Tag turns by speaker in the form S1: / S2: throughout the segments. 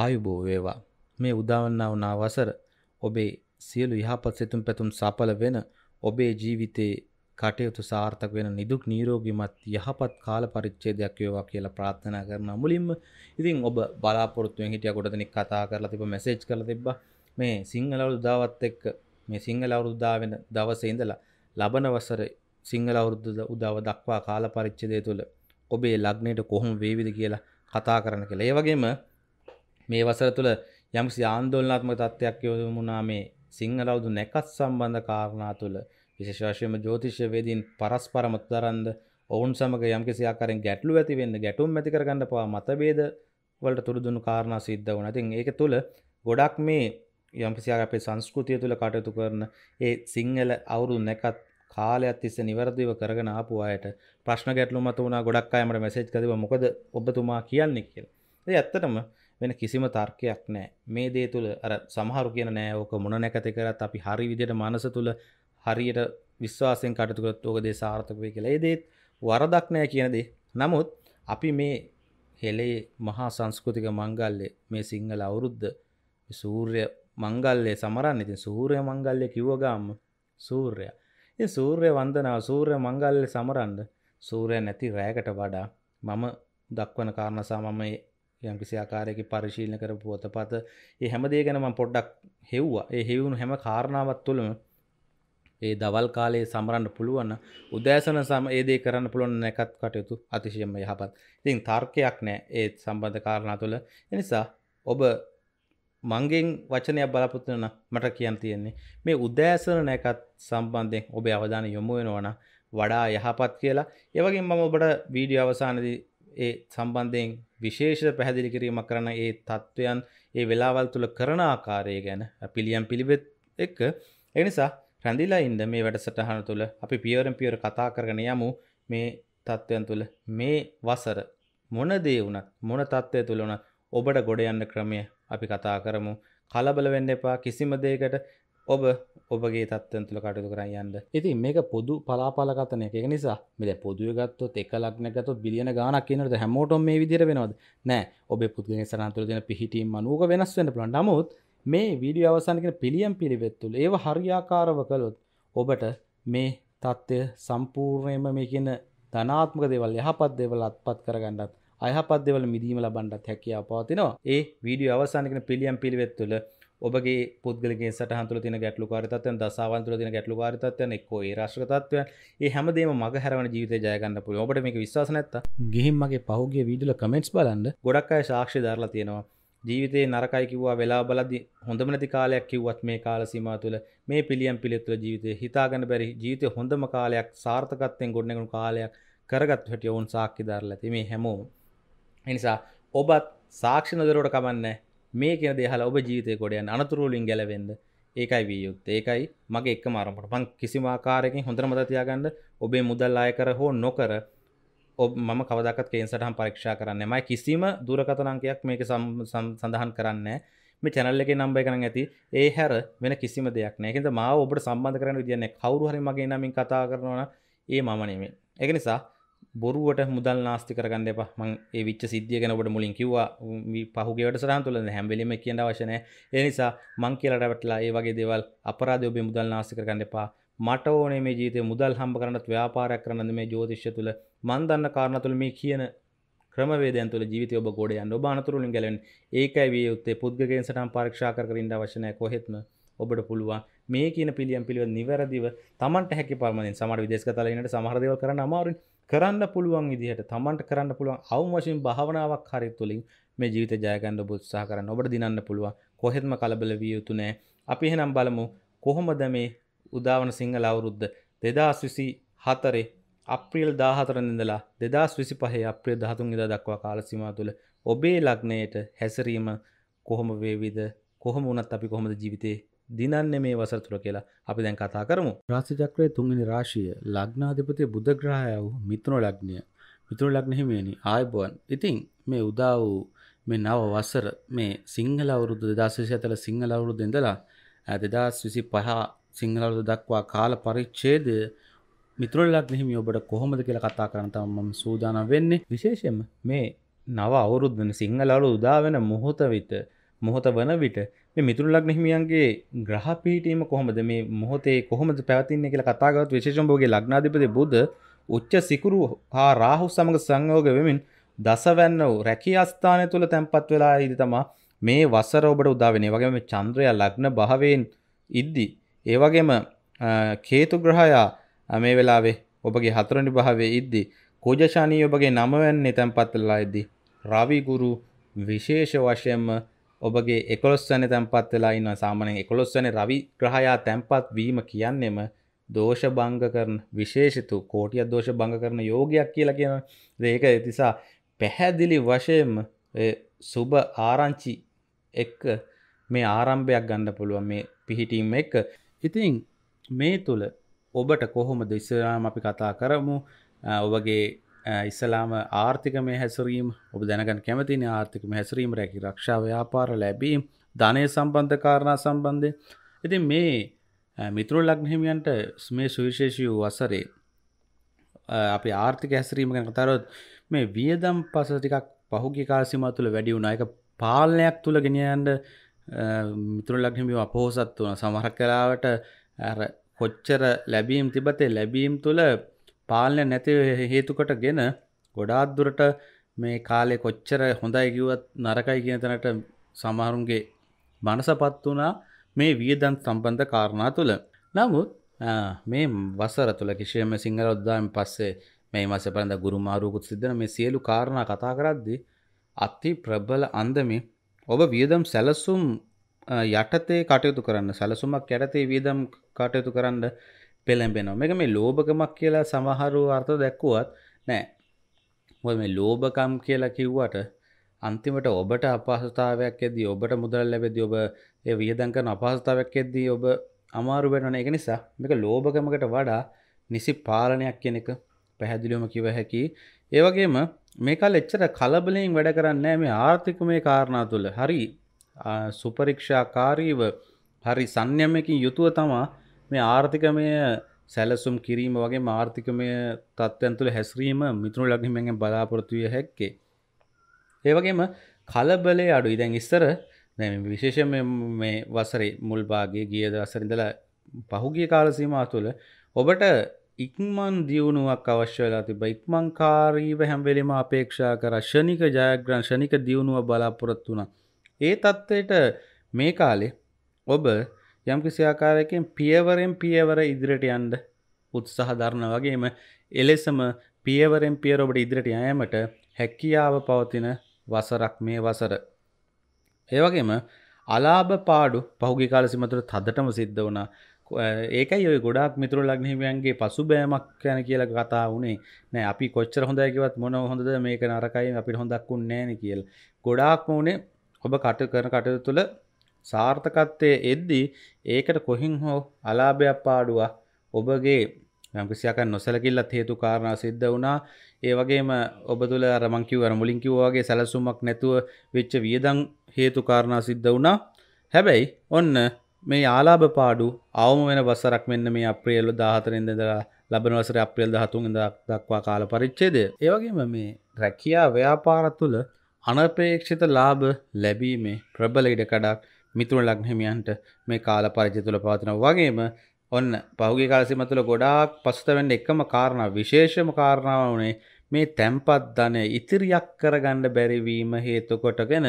S1: ආයුබෝ වේවා මේ උදාවන්නා වුණා වසර ඔබේ සියලු යහපත් සිතුම් පැතුම් සඵල වෙන ඔබේ ජීවිතේ කටයුතු සාර්ථක වෙන නිදුක් නීරෝගිමත් යහපත් කාල පරිච්ඡේදයක් වේවා කියලා ප්‍රාර්ථනා කරනවා මුලින්ම ඉතින් ඔබ බලාපොරොත්තු වෙන හිටියා කොට දෙනෙක් කතා කරලා තිබ්බ මෙසේජ් කරලා තිබ්බා මේ සිංහල අවුරුද්දාවත් එක්ක මේ සිංහල අවුරුද්දා වෙන දවසේ ඉඳලා ලබන වසරේ සිංහල අවුරුද්ද උදාව දක්වා කාල පරිච්ඡේදය තුළ ඔබේ ලග්නයට කොහොම වේවිද කියලා කතා කරන්න කියලා. ඒ වගේම මේ වසර තුළ යම්සි ආන්දෝලනාත්මක තත්ත්වයක් යොමුණා මේ සිංහලවුදු නැකත් සම්බන්ධ කාරණා තුළ විශේෂවශයම ජෝතිෂ්‍යවේදීන් පරස්පර මතදරන්ද ඔවුන් සමග යම්කිසි ආකාරයෙන් ගැටලු ඇති වෙන්න ගැටුම් ඇති කරගන්න පවා මතභේද වලට තුරුදුණු කාරණා සිද්ධ වුණා. ඉතින් ඒක තුළ ගොඩක් මේ යම්කිසි ආකාරයේ අපේ සංස්කෘතිය තුළ කටයුතු කරන ඒ සිංහල අවුරුදු නැකත් කාලයක් තිස්සේ નિවර්දිව කරගෙන ආපු අයට ප්‍රශ්න ගැටලු මත වුණා ගොඩක් අය මට මැසේජ් කරලා මොකද ඔබතුමා කියන්නේ කියලා. ඒ ඇත්තටම වෙන කිසිම තර්කයක් නෑ මේ දේ තුළ අර සමහරු කියන නෑ ඕක මොන නැකති කරත් අපි හරි විදියට මනස තුළ හරියට විශ්වාසයෙන් කටතුකත් ඕක දේ සාර්ථක වේ කියලා ඒ දේත් වරදක් නෑ කියන දේ නමුත් අපි මේ හෙලේ මහා සංස්කෘතික මංගල්ලේ මේ සිංහල අවුරුද්ධ සූර්ය මංගල්ලේ සමරන්න ඉතින් සූරය මංගල්ලය කිව්වගම්ම සූර්ය ඉ සූර්ය වන්දනාව සූර්ය මංගල්ලෙ සමරන්ඩ සූරය නැති රෑකට වඩා මම දක්වන කාරණසා මම යම් කිසි ආකාරයක පරිශීලන කර පුවතපත ඒ හැමදේ ගැනම පොඩ්ඩක් හෙව්වා ඒ හෙවුණු හැම කාරණාවත් තුළම ඒ දවල් කාලයේ සමරන්න පුළුවන්න උදෑසන සම ඒදේ කරන්න පුළුවන් නැකත් කටයුතු අතිශයම යහපත් ඉතින් තර්කයක් නෑ ඒත් සම්බන්ධ කාරණා තුළ එනිසා ඔබ මංගෙන් වචනයක් බලාපොත්වන මට කියන් තියෙන්නේ මේ උදෑසන නැකත් සම්බන්ධයෙන් ඔබේ අවධාන යොමු වෙනවන වඩා යහපත් කියලා ඒවගේ මම ඔබට වීඩිය අවසානදී ඒ සම්බන්ධයෙන් විශේෂ පැහැදිලි කිරීමක් කරන ඒ තත්ත්වයන් ඒ වෙලාවල් තුළ කරන ආකාරය ගැන පිළියම් පිළිවෙත් එක්ක එනිසා රැඳිලා ඉන්ද මේ වැඩසටහන තුළ අපි පියවරම් පියවර කතා කරගෙන යමු මේ තත්ත්වයන් තුළ මේ වසර මොනදේ වුණත් මොන තත්ත්වය තුළ වුණත් ඔබට ගොඩ යන්න ක්‍රමය අපි කතා කරමු කලබල වෙන්න එපා කිසිම දෙයකට ඔබ ඔබගේ තත්වන තුළ කටයුතු කරන්න යන්න ඉතින් මේක පොදු පලාපලකතනය එක නිසා මෙද පොදුව ගත්තොත් එක ලක්නගත බිලියන ගානක් කියනට හැමෝටම මේ විදිර වෙනවද නෑ ඔබ පුද්ගෙන සරන්තුර දෙන පිහිටීම අනුව වෙනස් වෙන පුළන් නමුත් මේ වීඩිය අවසානකෙන පිළියම් පිළිවෙත්තුල ඒ හරියාකාරව කළොත් ඔබට මේ තත්ත්වය සම්පූර්ණයම මේකන ධනාත්මක දෙවල් යහපත් දෙවල අත්පත් කරගන්නත් අයහපත් දෙවල මිදීම ලබන්ඩත් හැකියාව පවතිනවා ඒ වීඩිය අවසානකන පිළියම් පිළිවෙත්තුළ ඔබගේ පුද්ගලගේ සටහන්තුල තින ගැටලු කාරිතත්වයන් දසාවන්තුල තින ගැටලු කාරිතත්වයන් එක්කෝ ඒ රශ්‍රතත්වයන් ඒ හැමදේම මග හැරවන ජීවිතය ජයගන්න පුළ ඔබට මේක විශ්වාස නැත්ත ගිහිම්මගේ පහුගේ වීඩියල කමෙන්ට්ස් බලන්න ගොඩක් අය සාක්ෂි දරලා තියෙනවා ජීවිතේ නරකයි කිව්වා වෙලා බලද්දි හොඳම නැති කාලයක් කිව්වත් මේ කාල සීමාව තුළ මේ පිළියම් පිළිවෙත් තුළ ජීවිතේ හිතාගන්න බැරි ජීවිතේ හොඳම කාලයක් සාර්ථකත්වයෙන් ගොඩනගන කාලයක් කරගත් හැටි වුන් සාක්ෂි දරලා තියෙන්නේ හැමෝම ඒ නිසා ඔබත් සාක්ෂි නොදරුවට කමන්නේ මේ කෙන දෙහලා ඔබ ජීතය කොඩයන් අනතුරුවලින් ගැලවෙන්ද ඒකයි විය යුත් ඒකයි මගේ එක් මාරමට පං කිසිමාකාරයකින් හොඳර මතතියාගන්න ඔබේ මුදල් අයකර හෝ නොකර ඔබ ම කවදක් කේන්සටහම් පරක්ෂා කරන්න මයි කිසිම දුරකතනංකයක් මේක සඳහන් කරන්න මේ චැනල්ල එක නම්බය කරන ඇති ඒ හැර වෙන කිසිම දෙයක් නෑකෙද මා ඔබට සම්බන්ධ කරන විදින්නේ කවරු හරි මගේ නමින් කතා කරනවන ඒ මම නෙමේ එක නිසා බොරුවට මුදල් නාස්ති කරගන්න එපා මං ඒ විච්ච සිද්ධිය ගැන ඔබට මුලින් කිව්වා පහුගේ වැඩසටහන් තුළ හැම වෙලෙම කියන අවශ්‍ය නැහැ ඒ නිසා මං කියලා රැවටලා ඒ වගේ දේවල් අපරාධ ඔබේ මුදල් නාස්ති කරගන්න එපා මට ඕනේ මේ ජීවිතේ මුදල් හම්බ කරන්නත් ව්‍යාපාරයක් කරන්නත් මේ ජ්‍යොතිෂය තුළ මන් දන්න කාරණා තුළ මේ කියන ක්‍රමවේදයන් තුළ ජීවිතය ඔබ ගොඩ යන්න ඔබ අනතුරුලින් ගැලවෙන්න ඒකයි විය යුත්තේ පුද්ගලයන් සටහන් පරීක්ෂා කර කර ඉන්න අවශ්‍ය නැහැ කොහෙත්ම ඔබට පුළුවන් මේ කියන පිළියම් පිළිවෙල නිවැරදිව Tamanට හැකි පරිමාණයෙන් සමහර විදේශගත තලයකට සමහර දේවල් කරන්න අමාරුයි කරන්න පුළුවන් විදිහට තමන්ට කරන්න පුළුවන් අවම වශයෙන් භාවනාවක් හරි තුළින් මේ ජීවිත ජයගන්න ඔබ උත්සාහ කරන්න ඔබට දිනන්න පුළුවන් කොහෙත්ම කලබල විය යුතු නෑ අපි එහෙනම් බලමු කොහොමද මේ උදාවන සිංහල අවුරුද්ද දෙදස් විසි හතරේ අප්‍රියල් දාහතරනිඳලා දෙදස් විසි පහේ අප්‍රිය දහතුන් ඉදා දක්වා කාලසිමා තුළ ඔබේ ලග්නයට හැසරීම කොහොම වේවිද කොහොම වනත් අපි කොහොමද ජීවිතේ දිනන්නේ මේ වසර තුල කියලා අපි දැන් කතා කරමු. රාශි චක්‍රයේ තුන්වෙනි රාශිය ලග්නාධිපති බුධ ග්‍රහය වූ මිථුන ලග්නය. මිථුන ලග්න හිමියනි ආයුබෝවන්. ඉතින් මේ උදා වූ මේ නව වසර මේ සිංහල අවුරුදු 2024 සිංහල අවුරුදු ඉඳලා 2025 සිංහල අවුරුදු දක්වා කාල පරිච්ඡේදය මිතුර ලග්න හිමි ඔබට කොහොමද කියලා කතා කරන්න තමයි මම සූදානම් වෙන්නේ. විශේෂයෙන්ම මේ නව අවුරුද්දන සිංහල අවුරුදු උදා වෙන මොහොත විට මොහොත වන විට මේ මිතුරු ලග්න හිමියන්ගේ ග්‍රහ පිහිටීම කොහොමද මේ මොහොතේ කොහොමද පැවතින්නේ කියලා කතා කරත් විශේෂම භෝගේ ලග්නාධිපති බුධ උච්ච සිකුරු හා රාහු සමග සංයෝග වෙමින් දසවැන්න වූ රැකී අස්ථානය තුළ තැන්පත් වෙලා ඉදි තමා මේ වසර ඔබට උදාවෙනේ වගේම චන්ද්‍රය ලග්න භාවයෙන් ඉද්දි ඒ වගේම කේතු ග්‍රහයා මේ වෙලාවේ ඔබගේ හතරනි භාවයේ ඉද්දි කෝජශානී ඔබගේ නමවැන්නේ තැන්පත් වෙලා ඉද්දි රවි ගුරු විශේෂ වශයෙන්ම ඔබගේ එකොස්වන තැන්පත් වෙලා ඉන්න සාමනෙන් එකොස්වන රවි ග්‍රහයා තැන්පත් වීම කියන්නෙම දෝෂ බංග කරන විශේෂිතු කෝටියක් දෝෂ බංග කරන යෝගයක් කියලා කියන ඒක එතිසා පැහැදිලි වශයෙන්ම සුභ ආරංචි එක්ක මේ ආරම්භයක් ගණ්ඩ පුළුවන් මේ පිහිටීම එක්ක ඉතින් මේ තුළ ඔබට කොහොමද ඉස්සරාම අපි කතා කරමු ඔබගේ ඉස්සලාම ආර්ථිකමය හැසරීම් ඔබ දැනගන් කැමතින ආර්ථිකම හැසරීම රැකි රක්ෂා ව්‍යාපාර ලැබීම් ධනය සම්බන්ධ කාරණා සම්බන්ධය ඉතින් මේ මිතුරු ලග්නහිමියන්ට මේ සුවිශේෂී වූ වසරේ අපි ආර්ථික හැසරීම ගැන කතාරොත් මේ වියදම් පස ටිකක් පහුගිය කාලසීම තුළ වැඩි වුණා එක පාලනයක් තුළ ගෙනියන්න මිතුරු ලග්නහිමියෝ අපෝසත් වුණ සමහර කලාවට කොච්චර ලැබීම් තිබතේ ලැබීම් තුළ පාලනය නැති හේතුකටගෙන ගොඩාත්දුරට මේ කාලෙ කොච්චර හොඳයි කිවත් නරකයි කියන තැනට සමහරුන්ගේ මනසපත් වුණා මේ වියදන් සම්බන්ධ කාරණා තුළ. නමුත් මේ වසර තුළ කිසියම සිංහල උද්දායම පස්සේ මේ මස පරඳ ගුරුමාරුකුත් සිද්ධන මේ සියලු කාරණා කතා කරද්දි අති ප්‍රබල අන්දමි ඔබ වියදම් සැලසුම් යටතේ කටයුතු කරන්න සැලසුමක් යටතේ වියදම් කටයුතු කරන්න පෙළඹෙනවා මේක මේ ලෝභකමක් කියලා සමහරු අර්ථ දැක්කුවත් නෑ මොකද මේ ලෝභකම් කියලා කිව්වට අන්තිමට ඔබට අපහසුතාවයක් එද්දී ඔබට මුදල් ලැබෙද්දී ඔබ ඒ වියදම් කරන අපහසුතාවයක් එද්දී ඔබ අමාරු වෙනවනේ ඒක නිසා මේක ලෝභකමකට වඩා නිසි පාලනයක් කියන එක පැහැදිලිවම කිව හැකි ඒ වගේම මේ කාලේ එච්චර කලබලෙන් වැඩ කරන්නේ නැහැ මේ ආර්ථිකමය කාරණා තුල හරි සුපරීක්ෂාකාරීව හරි සංයමයකින් යුතුව තමයි මේ ආර්ථිකමය සැලසුම් කිරීම වගේ ආර්ථිකමය තත්ත්වයන් තුළ හැසිරීම මිතුරු ලගිමෙන් බලාපොරොත්තුවය හැක්කේ. ඒවගේම කලබලේ අඩු ඉදැන් ඉස්සර විශේෂම මේ වසරේ මුල්බාගේ ගියද අසරිඳලා පහුගිය කාලසීමා තුළ ඔබට ඉක්මන් දියුණුවක් අවශ්‍යලා තිබ ඉක්මං කාරීව හැම්වෙලෙම අපේක්ෂා කර ශනික ජයග්‍රන් ශනික දියුණුව බලාපොරොත්තු වුණ. ඒ තත්ත්වයට මේ කාලේ ඔබ යම් කිසි ආකාරයකෙන් පියවරෙන් පියවර ඉදිරිට යන්ඩ උත්සාහ ධරණ වගේම එලෙසම පියවරෙන් පියරොබට ඉදිරිට යෑමට හැක්කියාව පවතින වසරක් මේ වසර. ඒවගේම අලාභ පාඩු පහුගි කාල සිමතුර තදටම සිද්ධ වුණා ඒකයි ඔය ගොඩක් මිතුර ලග්නහිමියන්ගේ පසු බෑමක් යන කියලා කතා වුණේ නෑ අපි කොච්චර හොඳයකිවත් මොන හොඳද මේක නරකයි අපිට හොඳක් වුන්නෑන කියල් ගොඩාක්ම වුණේ ඔබ කට කරන කටයුතු තුළ සාර්ථකත්වයේ එද්දී ඒකට කොහින් හෝ අලාභයක් පාඩුවා ඔබගේ යම්කිසියක නොසලකිල්ලත් හේතු කාරණා සිද්ධ වුණා. ඒ වගේම ඔබ තුල අර මං කිව්වා මුලින් කිව්වා වගේ සැලසුමක් නැතුව වෙච්ච වියදම් හේතු කාරණා සිද්ධ වුණා. හැබැයි ඔන්න මේ ආලාභ පාඩු අවම වෙන වසරක් මෙන්න මේ අප්‍රේල් 14 ඉඳලා ලබන වසරේ අප්‍රේල් 13 ඉඳලා දක්වා කාල පරිච්ඡේදය. ඒ වගේම මේ රැකියා ව්‍යාපාර තුල අනපේක්ෂිත ලාභ ලැබීමේ ප්‍රබල ඉඩකඩක් මිතුරන ලග්නහිමියන්ට මේ කාල පරිචය තුළ පවතින වගේම ඔන්න පහුගේ කාලසීම තුළ ගොඩාක් පසුතැවෙන්න එකම කාරණා විශේෂම කාරණාව වුණේ මේ තැම්පත් ධනය ඉතිරියක් කරගන්න බැරිවීම හේතු කොටගෙන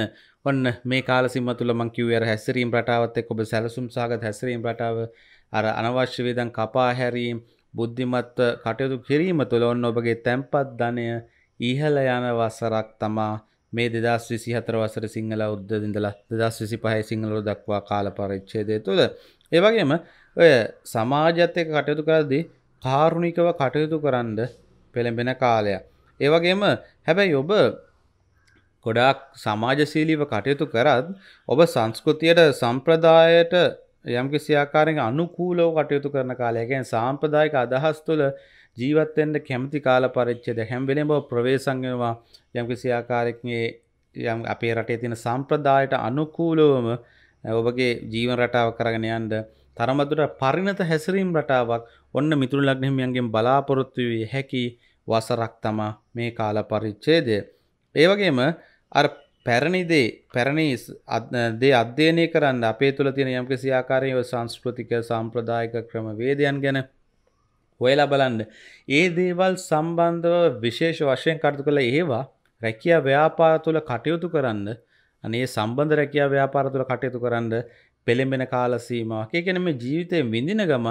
S1: ඔන්න මේ කාලසිම තුළ මං කිව්වේ අර හැසිරීම් රටාවත් එක්ක ඔබ සැලසුම් සාගත හැසිරීම් රටාව අර අනවශ්‍ය වේදන් කපා හැරීම් බුද්ධිමත්ව කටයුතු කිරීම තුළ ඔන්න ඔබගේ තැම්පත් ධනය ඉහළ යන වසරක් තමා මේ දෙදස් විසි හතර වසර සිංහල උද්ධදින්දල දෙදස් විසි පහයි සිංහලෝ දක්වා කාල පරිච්චේදය තුළ ඒවගේම ඔය සමාජත්‍යක කටයුතු කරදි කාරුණිකව කටයුතු කරන්න පෙළඹෙන කාලයක්. ඒවගේම හැබැයි ඔබ ගොඩාක් සමාජශීලීව කටයුතු කරත් ඔබ සංස්කෘතියට සම්ප්‍රදායට යම් කිසි ආකාරයෙන් අනුකූලව කටයුතු කරන කාලයකෙන් සාම්ප්‍රදායික අදහස් තුළ ජීවත් වෙන්න කැමති කාල පරිච්ඡේද හැම වෙලේම ප්‍රවේශම් වෙනවා යම්කිසි ආකාරයකින් යම් අපේ රටේ තියෙන සම්ප්‍රදායට අනුකූලවම ඔබගේ ජීවන රටාව කරගෙන යන්න තරමදුරට පරිණත හැසිරීම් රටාවක් ඔන්න මිතුරු ලග්නහිමියන්ගෙන් බලාපොරොත්තු විය හැකි වසරක් තමා මේ කාල පරිච්ඡේදය. ඒ වගේම අර පැරණි දේ පැරණි දේ අධ්‍යයනය කරන්න අපේ තුළ තියෙන යම්කිසි ආකාරයේ සංස්කෘතික සාම්ප්‍රදායික ක්‍රම වේදයන් ගැන හොයලා බලන්න ඒ දේවල් සම්බන්ධව විශේෂ වශයෙන් කටතු කළ ඒවා රැකියා ව්‍යාපාර තුළ කටයුතු කරන්න අනේ සම්බන්ධ රැකියා ව්‍යාපාර තුළ කටයුතු කරන්න පෙළඹෙන කාලසීමාවක් ඒ කියන්නේ මේ ජීවිතේ විඳින ගම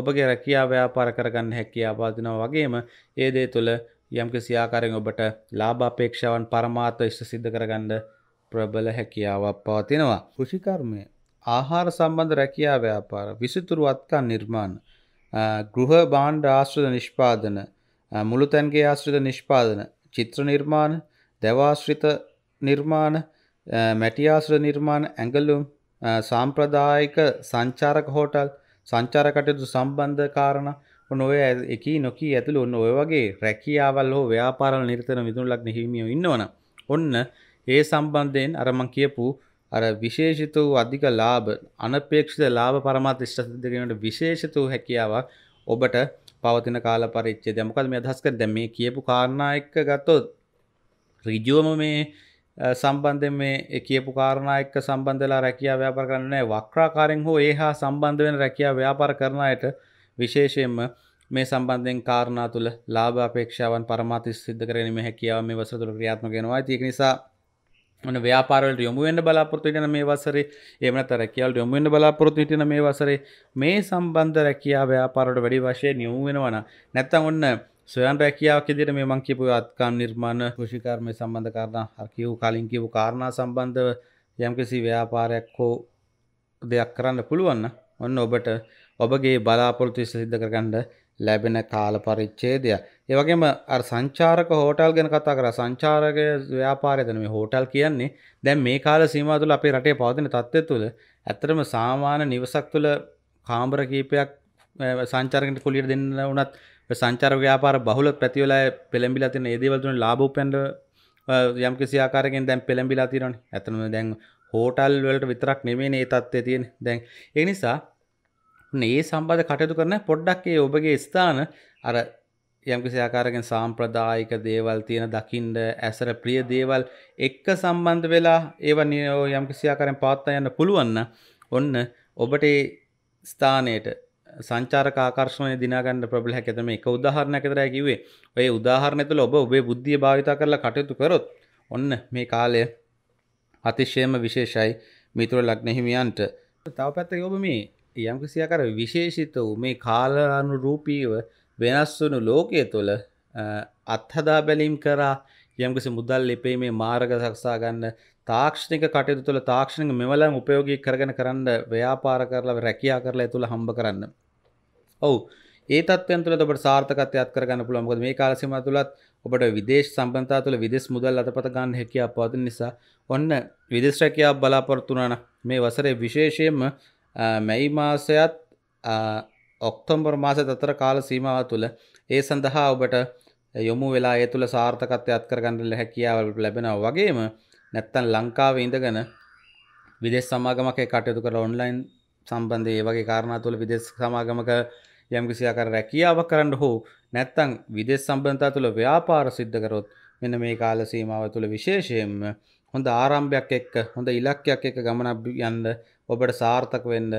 S1: ඔබගේ රැකියා ව්‍යාපාර කරගන්න හැකියාව වදිනවා වගේම ඒ දේ තුළ යම්කිසි ආකාරයෙන් ඔබට ලාභ අපේක්ෂාවන් පරමාර්ථ ඉෂ්ට සිද්ධ කරගන්න ප්‍රබල හැකියාවක් පවතිනවා. කෘෂිකර්මය ආහාර සම්බන්ධ රැකියා ව්‍යාපාර විසිතුරු අත්කන් නිර්මාණ ගෘහ බාණ්ඩ ආශ්‍රිත නිෂ්පාදන මුළුතැන්ගේ ආශ්‍රිත නිෂ්පාදන චිත්‍ර නිර්මාණ දෙවාශ්‍රිත නිර්මාණ මැටිආශ්‍ර නිර්මාණ ඇඟලුම් සාම්ප්‍රදායික සංචාරක හෝටල් සංචාර කටයුතු සම්බන්ධ කාරණ ඔන්න ඔය එකී නොකී ඇතුළු ඔන්න ඔය වගේ රැකියාවල් හෝ ව්‍යාපාරවල නිරතන විදුණුලක් හිමියෝ ඉන්නවනම් ඔන්න ඒ සම්බන්ධයෙන් අර මං කියපු අර විශේෂිත වූ අධික ලාභ අනපේක්ෂිත ලාභ පරමාර්ථ ඉෂ්ට සිද්ධ කිරීමට විශේෂිත වූ හැකියාවක් ඔබට පවතින කාල පරිච්ඡේදය. මොකද මේ අදහස් කරන්නේ දැන් මේ කියපු කාරණා එක්ක ගත්තොත් ඍජුවම මේ සම්බන්ධයෙන් මේ කියපු කාරණා එක්ක සම්බන්ධලා රැකියා ව්‍යාපාර කරන්නේ නැහැ. වක්‍රාකාරයෙන් හෝ ඒ හා සම්බන්ධ වෙන රැකියා ව්‍යාපාර කරන අයට විශේෂයෙන්ම මේ සම්බන්ධයෙන් කාරණා තුළ ලාභ අපේක්ෂාවන් පරමාර්ථ සිද්ධ කරගෙන මේ හැකියාව මේ වසර තුළ ක්‍රියාත්මක වෙනවා. ඒක නිසා න ව්‍යාපාරවල යොමුුවෙන්ට බලාපොරතුටන මේ වසරේ එම රැකියල් යොමුුවෙන්ට බලාපොරතුටන මේ වසරේ මේ සම්බන්ධ රැකයා ව්‍යාපාරට වැඩි වශයෙන් යොමුුවෙනවන නැත්තම් ඔන්න සොයන් රැකියාවක් ඉදිට මේ මංකිපු අත්කාම් නිර්මාණ කෘෂිකර්මය සම්බන්ධ කාරණ හකිවූ කලින් කිවූ කාරණා සම්බන්ධව යම්කිසි ව්‍යාපාරයක් හෝ දෙයක් කරන්න පුළුවන්න ඔන්න ඔබට ඔබගේ බලාපොරතු සිද්ධ කරගණ්ඩ ලැබෙන කාල පරිච්චේදයක් ඒවගේම සංචාරක හෝටල් ගැන කතා කර සංචාරක ව්‍යාපාරයදන මේ හෝටල් කියන්නේ දැන් මේ කාල සීමා තුළ අපේ රටේ පවතින තත්ත්වය තුළ ඇත්තටම සාමාන්‍ය නිවසක් තුළ කාමර කීපයක් සංචාරකට කුලියට දෙන්න වුණත් සංචාර ව්‍යාපාර බහුල ප්‍රතිවලා පෙළඹිලා තියෙන ඒ දේවල් තුන ලාභ උපයන්න යම්කිසි ආකාරයකින් දැන් පෙළඹිලා තියෙනවානේ. ඇත්තටම දැන් හෝටල් වලට විතරක් නෙමෙයිනේ මේ தත්ත්වය තියෙන්නේ. දැන් ඒ නිසා මේ සම්බන්ධ කටයුතු කරන පොඩ්ඩක් ඒ ඔබගේ ස්ථාන අර යම්කිසි ආකාරයෙන් සාම්ප්‍රදායික දේවල් තියෙන දකින්න ඇසර ප්‍රිය දේවල් එක්ක සම්බන්ධ වෙලා ඒව යම්කිසි ආකාරයෙන් පාත්තා යන්න පුළුවන් ඔන්න ඔබට ස්ථානයට සංචාරක ආකර්ෂණය දිනා ගන්න ප්‍රබල හැකියද මේ එක උදාහරණයක් විතරයි කිව්වේ. ඔය උදාහරණය තුළ ඔබ ඔබේ බුද්ධිය භාවිත කරලා කටයුතු කරොත් ඔන්න මේ කාලය අතිශයම විශේෂයි මිතුර ලග්න හිමියන්ට. තව පැත්තක ඔබ මේ යම්කිසි ආකාර විශේෂිත වූ මේ කාලානුරූපීව වෙනස්වනු ලෝකය තුළ අත්හදා බැලීම් කරා යම්කිසි මුදල් ලිපේ මේ මාර්ග සක්සා ගන්න තාක්ෂණික කටයුතු තුළ තාක්ෂණික මෙවලම් උපයෝගී කරගෙන කරන්න ව්‍යාපාර කරලා රැකියා කරලා තුළ හම්බ කරන්න. ඔවු ඒ තත්වයන් තුළ ඔබට සාර්ථකත්වයක් කරගන්න පුළුවන්. මොකද මේ කාල සීමාව තුලත් ඔබට විදේශ සම්බන්ධතා තුළ විදේශ මුදල් අතපත ගන්න හැකියාව පවතින නිසා ඔන්න විදේශ රැකියාව බලාපොරොත්තු වුණා මේ වසරේ විශේෂයෙන්ම මැයි මාසයත් ඔක්තොම්බර් මාස තතර කාල සීමාව තුළ ඒ සඳහා ඔබට යොමු වෙලා ඒ තුළ සාර්ථකත්වයක් කරගන්නල හැකියාවල් ලැබෙනව වගේම නැත්තන් ලංකාව ඉඳගෙන විදෙස් සමාගමක කටයුතු කර ඔන්ලයින් සම්බන්ධය වගේ කාරණා තුළ විදෙස් සමාගමක යම් කිසියාකර රැකියාවක් කරන්න හෝ නැත්තං විදෙස් සම්බන්ධතා තුළ ව්‍යාපාර සිද්ධ කරොත් මෙන මේ කාල සීමාව තුළ විශේෂයෙන්ම හොඳ ආරම්භයක් එක්ක හොඳ ඉලක්කයක් එක ගමන යන්න ඔබට සාර්ථක වෙන්න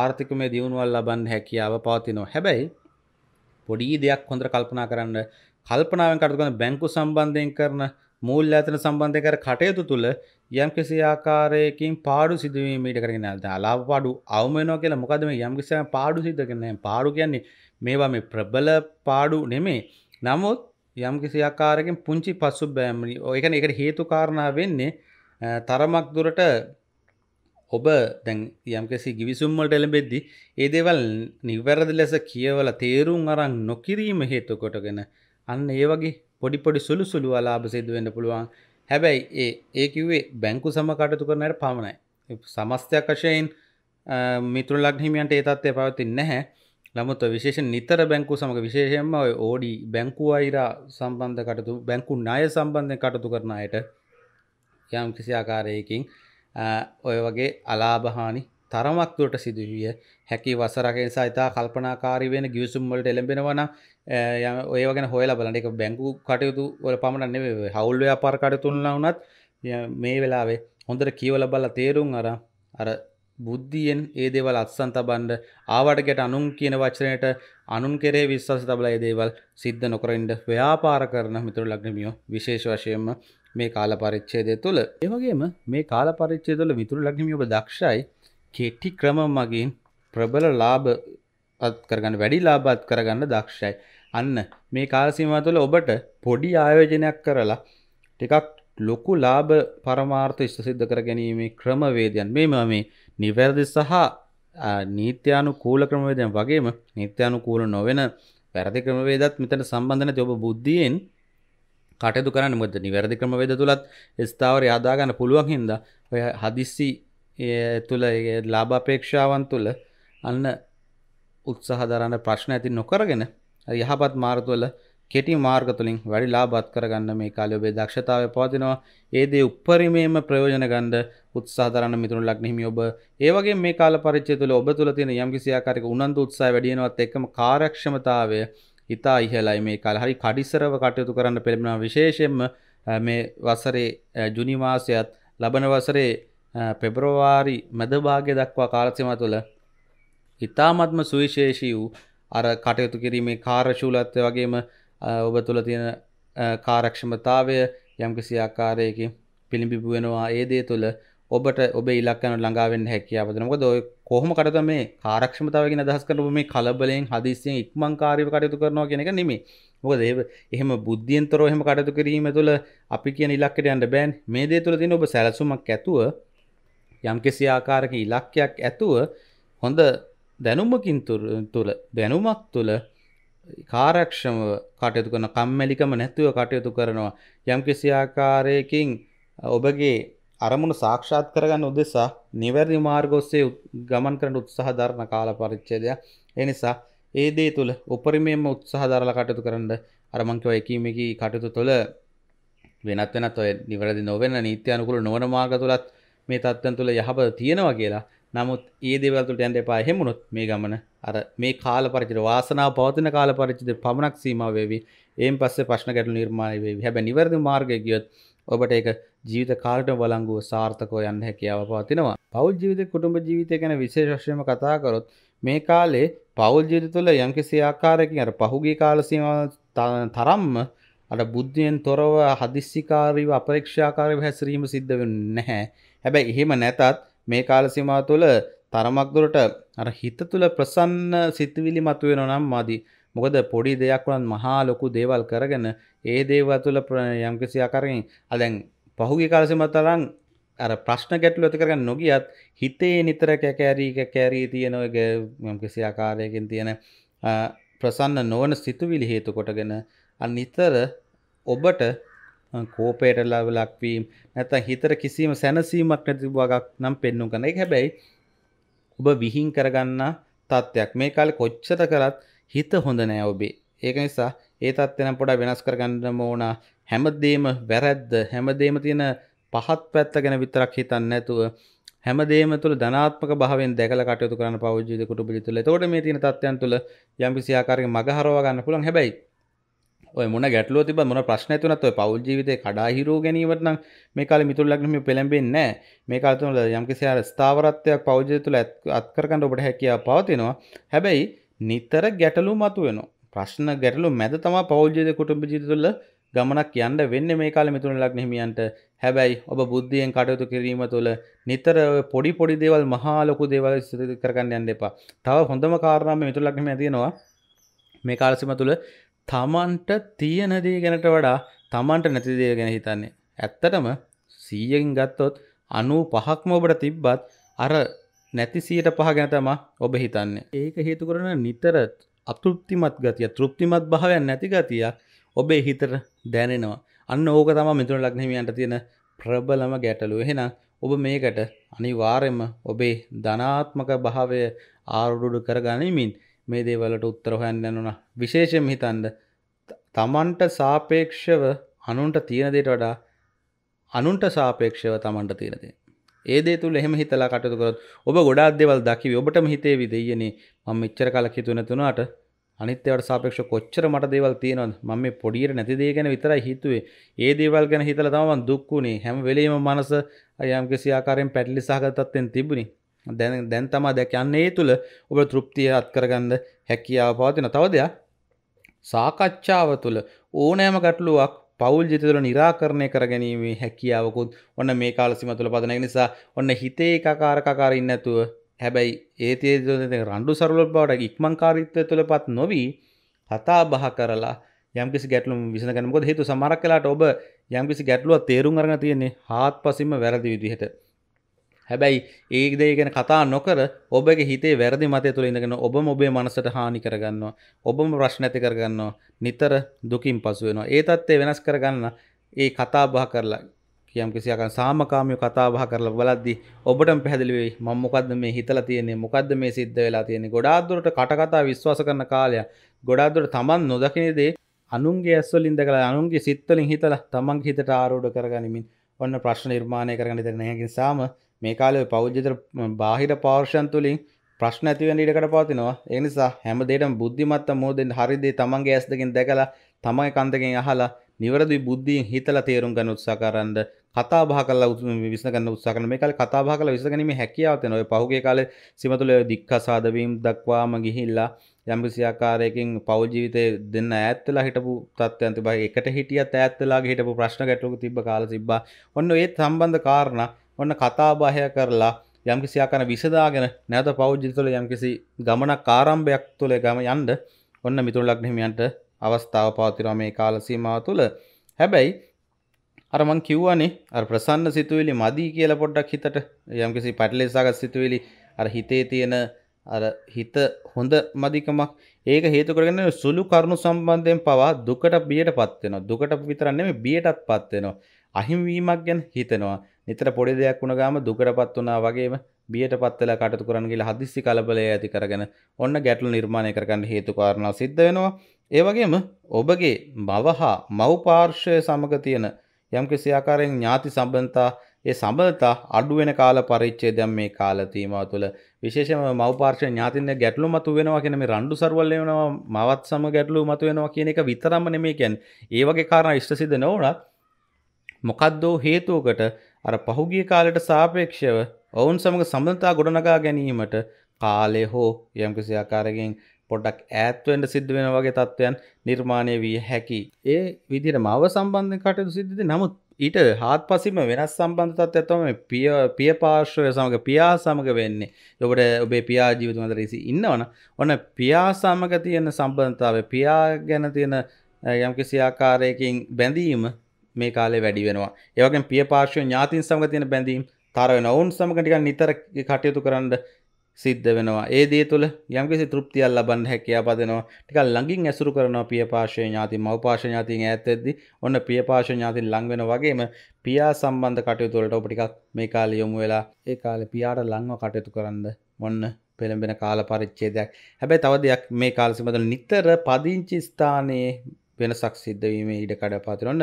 S1: ආර්ථිකමේ දියුණුවල් ලබන්න හැකියාව පවතිනවා. හැබැයි පොඩි දෙයක් හොඳට කල්පනා කරන්න කල්පනාවෙන් කටයුතු කරන බැංකු සම්බන්ධයෙන් කරන මූල්‍ය ආයතන සම්බන්ධයෙන් කර කටයුතු තුළ යම්කිසි ආකාරයකින් පාඩු සිදුවීම ඊට කරගෙන යනවා. ලාභ පාඩු අවම වෙනවා කියලා මොකද මේ යම්කිසි පාඩු සිද්ධ කරන්නේ. පාඩු කියන්නේ මේවා මේ ප්‍රබල පාඩු නෙමෙයි. නමුත් යම්කිසි ආකාරයකින් පුංචි පසුබෑම්. ඒ කියන්නේ ඒකට හේතු කාරණා වෙන්නේ තරමක් දුරට ඔබ දැන් යම්කිසි ගිවිසුම්මට එළඹෙද්දි ඒ දේවල් නිවැරදි ලෙස කියවල තේරුම් අරන් නොකිරීම හේතු කොටගෙන අන්න ඒ වගේ පොඩි පොඩි සුළු සුළු අලාභ සිදු වෙන්න පුළුවන්. හැබැයි ඒ ඒ කිව්වේ බැංකු සම කටයුතු කරන අයට පමණයි. සමස්තයක් වශයෙන් මිතුරු ලග්න හිමියන්ට ඒ තත්ත්වය පවතින්නේ නැහැ. නමුත් විශේෂ නිතර බැංකු සමග විශේෂයෙන්ම ඔය ඕඩි බැංකු අයිරා සම්බන්ධ කටයුතු බැංකු ණය සම්බන්ධයෙන් කටයුතු කරන අයට යම් කිසි ආකාරයකින් ඔය වගේ අලාභහානි තරමක්තුවට සිදුවිය හැකි වසරක නිසා ඉතා කල්පනාකාරී වෙන ගිවිසුම්වලට එළඹෙනවන ඔය වගෙන හොයලා බලන එක බැංකු කටයුතු වල පමණ නෙවෙයි හවුල් ව්‍යාපාර කටයුතුන්න වුණත් මේ වෙලාවේ හොඳට කියවල බලලා තේරුම් අර අර බුද්ධියෙන් ඒ දේවල් අත්සන් තබන්ඩ ආවට ගැට අනුන් කියන වචනයට අනුන් කෙරේ විශ්වාස තබලා ඒ දේවල් සිද්ධ නොකරින්ට ව්‍යාපාර කරන මිතුරු ලග්නමියෝ විශේෂ වශයෙන්ම මේ කාල පරිච්ඡේදය තුළ ඒවගේම මේ කාල පරිච්ඡේ තුළ මිතුරු ලග්නමි ඔබ දක්ෂයි කෙටි ක්‍රම මගින් ප්‍රබල ලාභ අත් කරගන්න වැඩි ලාභත් කරගන්න දක්ෂයි අන්න මේ කාලසීම තුළ ඔබට පොඩි ආයෝජනයක් කරලා ටිකක් ලොකු ලාභ පරමාර්ථ ඉෂ්ටසිද්ධ කර ගැනීමේ ක්‍රමවේදයන් මේම මේ නිවැරදි සහ නීත්‍යානුකූල ක්‍රමවේදයන් වගේම නීත්‍යානුකූල නොවන වැරදි ක්‍රමවේදත් මෙතන සම්බන්ධ නැති ඔබ බුද්ධියෙන් කටයුතු කරන්න මුද නිවැරදි ක්‍රම වෙද තුළත් ස්ථාවර යාදාගන්න පුළුවන් හින්ද ඔය හදිස්සි තුළ ලාභාපේක්ෂාවන් තුළ අන්න උත්සාහ දරන්න ප්‍රශ්න ඇති නොකරගෙන යහපත් මාර්ගතුවල කෙටි මාර්ග තුලින් වැඩි ලාභත් කරගන්න මේ කාලේ ඔබේ දක්ෂතාවය පවතිනවා. ඒ දේ උප්පරිමේම ප්‍රයෝජන ගන්න උත්සාහ දරන මිතුරු ලග්නහිමි ඔබ. ඒ වගේම මේ කාල පරිච්ඡේදය තුළ ඔබ තුළ තියෙන යම්කිසි ආකාරයක උනන්දු උත්සාහය වැඩි වෙනවත් එක්කම කාර්යක්ෂමතාවය ඉතා ඉහලයි මේ කාල හරි කඩිසරව කටයුතු කරන්න පෙළඹෙනවා විශේෂයෙන්ම මේ වසරේ ජුනි මාසයත් ලබන වසරේ පෙබරවාරි මැදභාගය දක්වා කාලසීමා තුළ ඉතාමත්ම සුවිශේෂී වූ අර කටයුතු කිරීමේ කාර්යශූලත්වය වගේම ඔබ තුළ තියෙන කාර්යක්ෂමතාවය යම්කිසි ආකාරයකින් පිළිඹු වෙනවා ඒ දේ තුළ ඔබට ඔබේ ඉලක්කන ළඟා වෙන්න හැකියාව දෙනවා. මොකද ඔය කොහොම කරද මේ ආරක්ෂමතාවගෙන අදහස් කරන මේ කලබලයෙන් හදිසියෙන් ඉක්මන් කාර්යව කටයුතු කරනවා කියන එක නෙමෙයි. මොකද ඒ එහෙම බුද්ධියන්තරෝ එහෙම කටයුතු කිරීම තුළ අපි කියන ඉලක්කයට යන්න බෑන්. මේ දේ තුළ තියෙන ඔබ සැලසුමක් ඇතුව යම්කිසි ආකාරක ඉලක්කයක් ඇතුව හොඳ දැනුමකින් තුළ දැනුමක් තුළ කාරක්ෂමව කටයුතු කරන කම්මැලිකම නැතුව කටයුතු කරනවා යම්කිසි ආකාරයකින් ඔබගේ අරමුණු සාක්ෂාත් කරගන්න උදෙසා නිවැරදි මාර්ගෝස්සේ ගමන් කරන්න උත්සාහ දරන කාල පරිච්ඡේදය. ඒ නිසා ඒ දේ තුල උපරිමයෙන්ම උත්සාහ දරලා කටයුතු කරන්න අර මං කියව එකීමකී කටයුතු තුළ වෙනත් වෙනත් ඔය නිවැරදි නොවන නීත්‍ය අනුකූල නොවන මාර්ග තුලත් මේ தත්ත්වයන් තුල යහපත තියෙනවා කියලා. නමුත් ඒ දේවල් තුලට යන්න එපා හැමුණොත් මේ ගමන අර මේ කාල පරිච්ඡේද වාසනාව පවතින කාල පරිච්ඡේද පමණක් සීමා වේවි. එයින් පස්සේ ප්‍රශ්න ගැටළු නිර්මාණය වේවි. හැබැයි නිවැරදි මාර්ගය ගියොත් ඔබට ඒක ජීවිත කාලට වලංගුව සාර්ථකව යන්න හැකියාව පවතිනවා. පෞල් ජීවිත කුටුම්බ ජීවිතය ගැන විශේෂයෙන්ම කතා කරොත් මේ කාලේ පෞල් ජීවිත තුළ යම්කිසි ආකාරයකින් අර පහුගිය කාල සීමාව තරම්ම අර බුද්ධියෙන් තොරව හදිස්සිකාරීව අපේක්ෂාකාරීව හැසිරීම සිද්ධ වෙන්නේ නැහැ. හැබැයි එහෙම නැතත් මේ කාල සීමාව තුළ තරමක් දුරට අර හිත තුළ ප්‍රසන්න සිතුවිලි මතුවෙනවා නම් මාදි. මොකද පොඩි දෙයක් වුණත් මහා ලොකු දේවල් කරගෙන ඒ දේව තුළ යම්කිසි ආකාරයෙන් අ දැන් පහුගිය කාලෙම තරම් අර ප්‍රශ්න ගැටලු ඇති කරගන්න නොගියත් හිතේ නිතර කැකෑරී කැරී තියෙන ඔය යම්කිසි ආකාරයකින් තියෙන ප්‍රසන්න නොවන සිතුවිලි හේතු කොටගෙන අනිතර ඔබට කෝපයට ලවලක්වීම් නැත්නම් හිතර කිසිම සැනසීමක් නැති වගක් නම් පෙන්වු කරන එක හැබැයි ඔබ විහිං කරගන්න තත්ත්වයක් මේ කාලේ කොච්චර කරත් හිත හොඳ නෑ ඔබේ ඒක නිසා ඒ තත්වෙන පොඩ වෙනස් කරගන්නම ඕන හැමදේම වැරැද්ද හැමදේම තියෙන පහත් පැත්ත ගැන විතරක් හිතන්න ඇතුව හැමදේම තුළ ධනාත්මක භාවෙන් දැකලා කටයුතු කරන පෞද්ගලික කුටුබිලි තුළ. එතකොට මේ තියෙන තත්ත්වයන් තුළ යම්කිසි ආකාරයකින් මග හරවා ගන්න පුළුවන්. හැබැයි ඔය මොන ගැටලුව තිබ මොන ප්‍රශ්න ඇතුනත් ඔය පෞල් ජීවිතේ කඩා හිරෝ ගැනීමට නම් මේ කාලේ මිතුරුලක් මේ පෙළඹෙන්නේ නැහැ. මේ කාලය තුළ යම්කිසි ආකාර ස්ථාවරත්වයක් පෞද්ගලික තුළ අත්කර ගන්න ඔබට හැකියාව පවතිනවා. හැබැයි නිතර ගැටලු මතුවෙනවා. ප්‍රශ්න ගැටලු මැද තම පෞද්ජද කුටුම්ප ජීතුල්ල ගමනක් යන්න වෙන්න මේ කාල මිතුන ලක් හිමියන්ට හැබැයි ඔබ බුද්ධියෙන් කටයුතු කිරීම තුළ නිතර පොඩි පොඩි දේවල් මහාලොකු දේවල් සිදු කරගන්න යන්න එපා. තව හොඳම කාරණාව මිතුන ලක් හිමිය තියෙනවා මේ කාලසීම තුළ තමන්ට තියෙන දේ ගැනට වඩා තමන්ට නැති දේ ගැන හිතන්නේ. ඇත්තටම 100කින් ගත්තොත් 95ක්ම ඔබට තිබ්බත් අර නැති 105 ගැන තමයි ඔබ හිතන්නේ. ඒක හේතු කරන නිතර අතෘප්තිමත් ගතිය තෘප්තිමත් භාවයක් නැති ගතියක් ඔබේ හිතර දැනෙනවා අන්න ඕක තම මිතුන ලක්නහිමියන්ට තියෙන ප්‍රබලම ගැටලු එහෙනම් ඔබ මේකට අනිවාර්යම ඔබේ ධනාත්මක භාවය ආරුඩු කරගනිමින් මේ දේවලට උත්තර හොයන්න යනවා විශේෂයෙන් හිතන්න තමන්ට සාපේක්ෂව අනුන්ට තියෙන දේට වඩා අනුන්ට සාපේක්ෂව තමන්ට තියෙන දේ ඒදේ තුළ එහෙම හිතලා කටයුතු කරොත් ඔබ ගොඩාක් දේවල් දකිවි ඔබටම හිතේවි දෙයියනේ මම මෙච්චර කාලක් හිතුවේ නැතුණාට අනිත් ඒවාට සාපේක්ෂව කොච්චර මට දේවල් තියෙනවද මම මේ පොඩියට නැති දේ ගැන විතරයි හිතුවේ ඒ දේවල් ගැන හිතලා තමයි මම දුක් වුනේ හැම වෙලෙම මනස යම් කිසි ආකාරයෙන් පැටලි සහගත තත්ත්වෙන් තිබුණේ දැන් දැන් තමයි දැක යන්නේ ඒ තුළ ඔබ තෘප්තිය අත් කරගන්න හැකියාව පවතින තව දෙයක් සාකච්ඡාව තුළ ඕනෑම ගැටලුවක් පවුල් ජිතතුල නිරාකරණය කරගැනීමේ හැකියාවකුත් ඔන්න මේ කාලසිම තුළ පදනැ නිසා ඔන්න හිතේ එකකාරකාර ඉන්නතුව හැබැයි ඒතිය රණ්ඩු සරුල බවට ඉක්මංකාරිත්වය තුළ පත් නොවී කතා බහ කරලා යම්කිසි ගැටලුම් විසඳගන්නකොද හේතු සමහරක් වෙලාට ඔබ යම්කිසි ගැටලුවක් තේරුම් අරගෙන තියෙන්නේ හාත්පසින්ම වැරදි විදිහට හැබැයි ඒදේ ගැන කතා නොකර ඔබගේ හිතේ වැරදි මතය තුළ ඉඳගෙන ඔබ ඔබේ මනසට හානි කරගන්නවා ඔබම ප්‍රශ්න ඇති කරගන්නවා නිතර දුකින් පසුවෙනවා ඒ තත්ත්වය වෙනස් කරගන්න ඒ කතා බහ කරලා කියම් කිසියකන් සාමකාමිය කතාබහ කරලා බලද්දි ඔබටම පැහැදිලි වෙයි මම මොකද්ද මේ හිතලා තියෙන්නේ මොකද්ද මේ සිද්ධ වෙලා තියෙන්නේ ගොඩාක් දුරට කටකතා විශ්වාස කරන කාලය ගොඩාක් දුරට තමන් නොදකින දේ අනුන්ගේ ඇස් වලින් දැකලා අනුන්ගේ සිත් වලින් හිතලා තමන්ගේ හිතට ආරෝඪ කරගනිමින් ඔන්න ප්‍රශ්න නිර්මාණය කරගන්න ඉතින් නැහැ නිසා මේ කාලේ පෞද්ගලික බාහිර පාර්ශ්වයන් තුලින් ප්‍රශ්න ඇති වෙන ඉඩකට පවතිනවා. ඒ නිසා හැම දෙයකම බුද්ධිමත්ව මොදෙන් හරි දේ තමන්ගේ ඇස් දෙකෙන් දැකලා තමන්ගේ කන් දෙකෙන් අහලා නිවැරදි බුද්ධියෙන් හිතලා තේරුම් ගන්න උත්සාහ කරන්න කතා බහ කරලා විශ්න ගන්න උත්සාහ කරන මේ කාලේ කතා බහ කරලා විශ්න ගැනීමේ හැකියාව තියෙන ඔය පහුගිය කාලේ සීම තුළ දික්කසාද වීම දක්වාම ගිහිල්ලා යම්කිසි ආකාරයකින් පෞල් ජීවිතේ දෙන්න ඈත් වෙලා හිටපු තත්ත්වයන් තිබා එකට හිටියත් ඈත් වෙලා ගිහිටපු ප්‍රශ්න ගැටලුක තිබ්බ කාලේ තිබ්බා ඔන්න ඒත් සම්බන්ධ කාරණා ඔන්න කතාබාහය කරලා යම්කිසි ආකාර විසඳාගෙන නැවත පෞද්ගලික තුළ යම්කිසි ගමනක් ආරම්භයක් තුළ ගම යන්න ඔන්න මිතුරු ලග්න හිමියන්ට අවස්ථාව පවතිනවා මේ කාල සීමාව තුළ. හැබැයි අර මං කිව්වනේ අර ප්‍රසන්න සිතුවිලි මදි කියලා පොඩ්ඩක් හිතට යම්කිසි පැටලෙසාගත් සිතුවිලි අර හිතේ තියෙන අර හිත හොඳ මදිකමක් ඒක හේතු කරගෙන සුළු කරුණු සම්බන්ධයෙන් පවා දුකට බියටපත් වෙනවා. දුකට විතරක් නෙමෙයි බියටත්පත් වෙනවා. අහිමවීමක් ගැන හිතනවා නිතර පොඩි දෙයක් වුණ ගාම දුකටපත් වුණා වගේම බියට පත්වලා කටයුතු කරන්න කියලා හදිස්සි කලබලය ඇති කරගෙන ඔන්න ගැටලු නිර්මාණය කරගන්න හේතු කාරණා සිද්ධ වෙනවා. ඒ වගේම ඔබගේ මව හා මව් පාර්ශ්වය සමග තියෙන යම්කිසි ආකාරයෙන් ඥාති සම්බන්ධතා ඒ සබඳතා අඩු වෙන කාල පරිච්ඡේදයන් මේ කාල තීමාව තුළ විශේෂයෙන්ම මව්පාර්ශ්ව ඥාතින්ගේ ගැටලු මතුවෙනවා කියන මේ රණ්ඩු සර්වල් වෙනවා මවත් සම ගැටලු මතුවෙනවා කියන එක විතරක්ම නෙමෙයි කියන්නේ. ඒ වගේ කාරණා ඉෂ්ට සිද්ධ නොවුණත් මොකද්දෝ හේතුවකට අර පහුගිය කාලයට සාපේක්ෂව ඔවුන් සමඟ සම්බන්ධතා ගොඩනගා ගැනීමට කාලය හෝ යම්කිසි ආකාරයෙන් පොඩක් ඈත්වෙන්ට සිද්ධ වෙන වගේ තත්ත්වයන් නිර්මාණය විය හැකි. ඒ විදිහට මව සම්බන්ධයෙන් කටයුතු සිද්ධ වෙන්නේ නමුත් ඊට හාත්පසින්ම වෙනස් සම්බන්ධ තත්ත්වයක් තමයි පිය පිය පාර්ශ්වය සමග පියා සමග වෙන්නේ. ඔබට ඔබේ පියා ජීවිත මත රීසි ඉන්නවනම් ඔන්න පියා සමග තියෙන සම්බන්ධතාවය පියා ගැන තියෙන යම්කිසි ආකාරයකින් බැඳීම මේ කාලේ වැඩි වෙනවා. ඒ වගේම පිය පාර්ශ්ව ඥාතින් සමග තියෙන බැඳීම් තර වෙනවා. ඔවුන් සමග ටිකක් නිතර කටයුතු කරන්න සිද්ධ වෙනවා. ඒ දේ තුළ යම්කිසි තෘප්තියක් ලබන්න හැකියාව පදෙනවා. ටිකක් ළඟින් ඇසුරු කරනවා පිය පාර්ශ්ව ඥාතින්, මව් පාර්ශ්ව ඥාතින් ඈත් වෙද්දී ඔන්න පිය පාර්ශ්ව ඥාතින් ළඟ වෙනා වගේම පියා සම්බන්ධ කටයුතු වලට ඔබ ටිකක් මේ කාලේ යොමු වෙලා ඒ කාලේ පියාට ළඟව කටයුතු කරන්න ඔන්න පෙළඹෙන කාල පරිච්ඡේදයක්. හැබැයි තව දෙයක් මේ කාල සම්බන්ධව නිතර පදිංචි ස්ථානයේ වෙනසක් සිද්ධ වීමේ ඉඩ කඩ පවතින. ඔන්න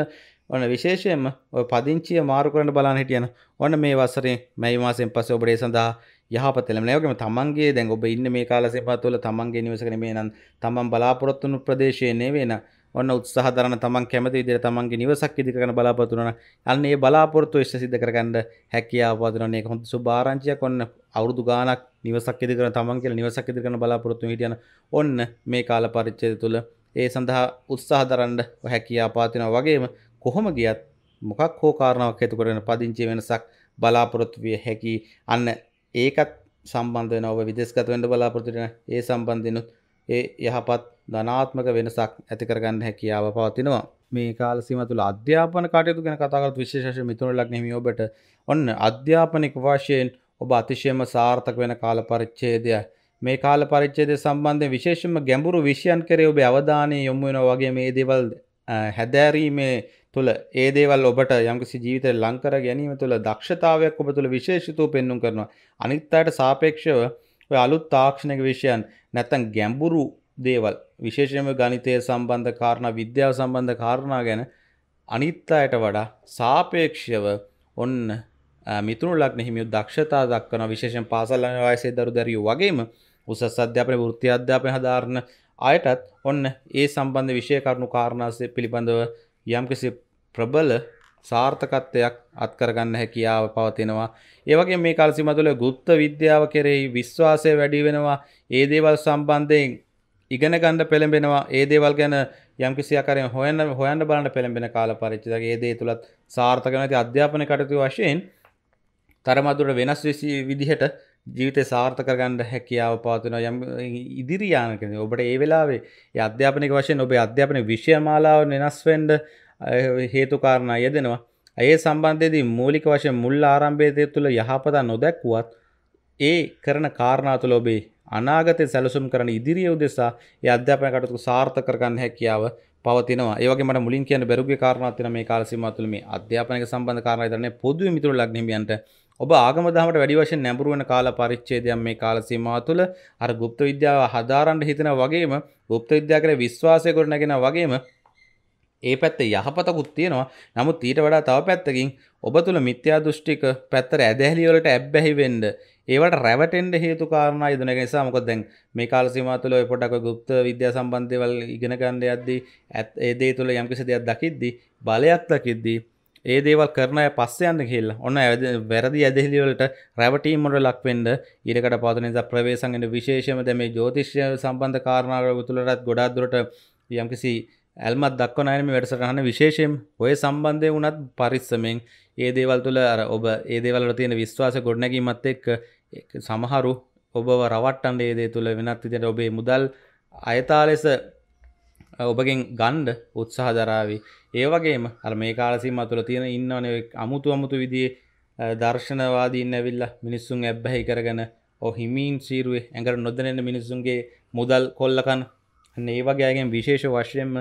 S1: ඔන්න විශේෂයෙන්ම ඔය පදිංචිය මාරු කරන්න බලන්න හිටියන ඔන්න මේ වසරේ මැයි මාසෙන් පස්සේ ඔබට ඒ සඳහා යහපත ලැබෙනවා. ඒගොම තමන්ගේ දැන් ඔබ ඉන්නේ මේ කාල සෙපත් වල තමන්ගේ නිවසක නෙමෙයි නම් තමන් බලාපොරොත්තු වුණු ප්‍රදේශයේ නෙවෙයි නම් ඔන්න උත්සාහ දරන තමන් කැමති විදිහට තමන්ගේ නිවසක් ඉදිකරන බලාපොරොත්තු වෙනවා. අන්න ඒ බලාපොරොත්තු ඉෂ්ට සිද්ධ කරගන්න හැකියාව වදිනවා. මේක හොඳ සුභාරංචියක් ඔන්න අවුරුදු ගාණක් නිවසක් ඉදිකරන තමන් කියලා නිවසක් ඉදිකරන බලාපොරොත්තු වෙන හිටියන ඔන්න මේ කාල පරිච්ඡේදය තුළ ඒ සඳහා උත්සාහ දරන්න හැකියාව පාතිනවා වගේම කොහොම ගියත් මොකක් හෝ කාරණාවක් ඇති කරන පදිංචි වෙනසක් බලාපොරොත්තු විය හැකි අන්න ඒකත් සම්බන්ධ වෙන ඔබ විදේශගත වෙන්න බලාපොරොත්තු වෙන ඒ සම්බන්ධිනුත් ඒ යහපත් ධනාත්මක වෙනසක් ඇති කරගන්න හැකියාව පවතිනවා මේ කාල සීම තුළ අධ්‍යාපන කටයුතු ගැන කතා කරත් විශේෂ මිතුරලක් නෙමෙයි ඔබට ඔන්න අධ්‍යාපනික වශයෙන් ඔබ අතිශයම සාර්ථක වෙන කාල පරිච්ඡේදය මේ කාල පරිච්ඡේදය සම්බන්ධයෙන් විශේෂම ගැඹුරු විෂයන් කෙරේ ඔබේ අවධානය යොමු වෙනවා වගේ මේ දේවල් හැදෑරීමේ තුළ ඒ දේවල් ඔබට යම්කිසි ජීවිතය ලංකර ගැනීම තුළ දක්ෂතාවයක් ඔබ තුළ විශේෂිතව පෙන්නුම් කරනවා. අනිත් අයට සාපේක්ෂව ඔය අලුත් තාක්ෂණික විෂයන් නැත්තම් ගැඹුරු දේවල් විශේෂයෙන්ම ගණිතය සම්බන්ධ කාරණා විද්‍යාව සම්බන්ධ කාරණා ගැන අනිත් අයට වඩා සාපේක්ෂව ඔන්න මිතුරු ලග්න හිමියෝ දක්ෂතා දක්වන විශේෂයෙන් පාසල් යන වයසේ දරු දැරියෝ වගේම උසස් අධ්‍යාපන වෘත්ති අධ්‍යාපන හදාරන අයටත් ඔන්න ඒ සම්බන්ධ විෂය කරුණු කාරණා පිළිබඳව යම්කිසි ප්‍රබල සාර්ථකත්වයක් අත්කරගන්න හැකියාව පවතිනවා. ඒ වගේ මේ කාල සීමා තුළ গুপ্ত විද්‍යාව කෙරෙහි විශ්වාසය වැඩි වෙනවා. ඒ දේවල් සම්බන්ධයෙන් ඉගෙන ගන්න පෙළඹෙනවා. ඒ දේවල් ගැන යම්කිසි ආකාරයෙන් හොයන්න හොයන්න බලන්න පෙළඹෙන කාල පරිච්ඡේදයක ඒ දේ තුලත් සාර්ථක වෙන අධ්‍යාපන කටයුතු වශයෙන් තරමදුර වෙනස් විදිහට ජීවිතය සාර්ථකරගන්න හැකියාව පාතින යම් ඉදිරියානකෙන ඔබට ඒ වෙලාවේ අධ්‍යාපනක වශයෙන් ඔබේ අධ්‍යාපන විශ්‍යමාලාව වෙනස්වෙන්ඩ හේතුකාරණ යෙදෙනවා ඇය සම්බන්ධයේදී මූලික වශයෙන් මුල් ආරම්භේදය තුළ යහපතා නොදැක්වුවත් ඒ කරන කාරණාතුල ඔබේ අනාගතය සැලසුම් කරන ඉදිරිය උදෙසා ඒ අධ්‍යාපන කටතු සාර්ථකරගන්න හැකියාව පවතිනවා ඒවගේ මට මුලින් කියන බැරුගේ කාරණා තියෙන මේ කාල සීමාව තුළ මේ අධ්‍යාපනයක සම්බන්ධ කාරණා ඉදරනේ පොදු මිතුරු ලග්න හිමියන්ට ඔබ ආගම දහමට වැඩි වශයෙන් නැඹුරු වෙන කාල පරිච්ඡේදයක් මේ කාල සීමාව තුළ අර গুপ্ত විද්‍යාව හදාරන්න හිතන වගේම গুপ্ত විද්‍යාව කරේ විශ්වාසය ගොඩනගෙන වගේම ඒ පැත්ත යහපතකුත් තියෙනවා නමුත් ඊට වඩා තව පැත්තකින් ඔබ තුළ මිත්‍යා දෘෂ්ටික පැත්තර ඇදහැලිවලට ඇබ්බැහි වෙන්න ඒවට රැවටෙන්ඩ හේතු කාරණ ඉදන නිසා මොකක් දැන් මේ කාලසිම තුළ පොටක ගුප්ත විද්‍යා සම්බන්ධයවල් ඉගෙන ගණඩ යද්දී ඇත් ඒදේ තුළ යම්කිසි දෙයක් දකිද්දි බලයක්තකිද්දී ඒ දේවල් කරනය පස්සයන්න හිල් ඔන්න ඇද වැරදි ඇදහිලිවලට රැවටීමට ලක්වෙන්ඩ ඉරකට පාතනනිසා ප්‍රවේසන්ගෙන විශේෂම දැ මේ ජෝතිශ්‍ය සම්බන්ධ කාරණාව තුළටත් ගොඩාදුරට යම්කිසි ඇල්මත් දක්වනයම වැඩසටහන විශේෂයෙන් ඔය සම්බන්ධය වනත් පරිස්සමෙන් ඒ දේවල් තුළ අර ඔබ ඒ දේවල්ට තියෙන විශ්වාස ගොඩනැකීමත් එක්ක සමහරු ඔබව රවට්ටන්ඩ ඒදේ තුළ වෙනත් විදිට ඔබේ මුදල් අයතාලෙස ඔබගෙන් ගණ්ඩ උත්සාහ දරාවි ඒවගේම අර මේ කාලසිම තුළ තියෙන ඉන්නවනෙ අමුතු අමුතු විදිේ දර්ශනවාදීන්න ඇවිල්ල මිනිස්සුන් ඇබ්බැහි කරගෙන හිමීන් සීරුවේ ඇඟර නොදනෙන මිනිස්සුන්ගේ මුදල් කොල්ලකන් ඒවගේගෙන් විශේෂ වශයෙන්ම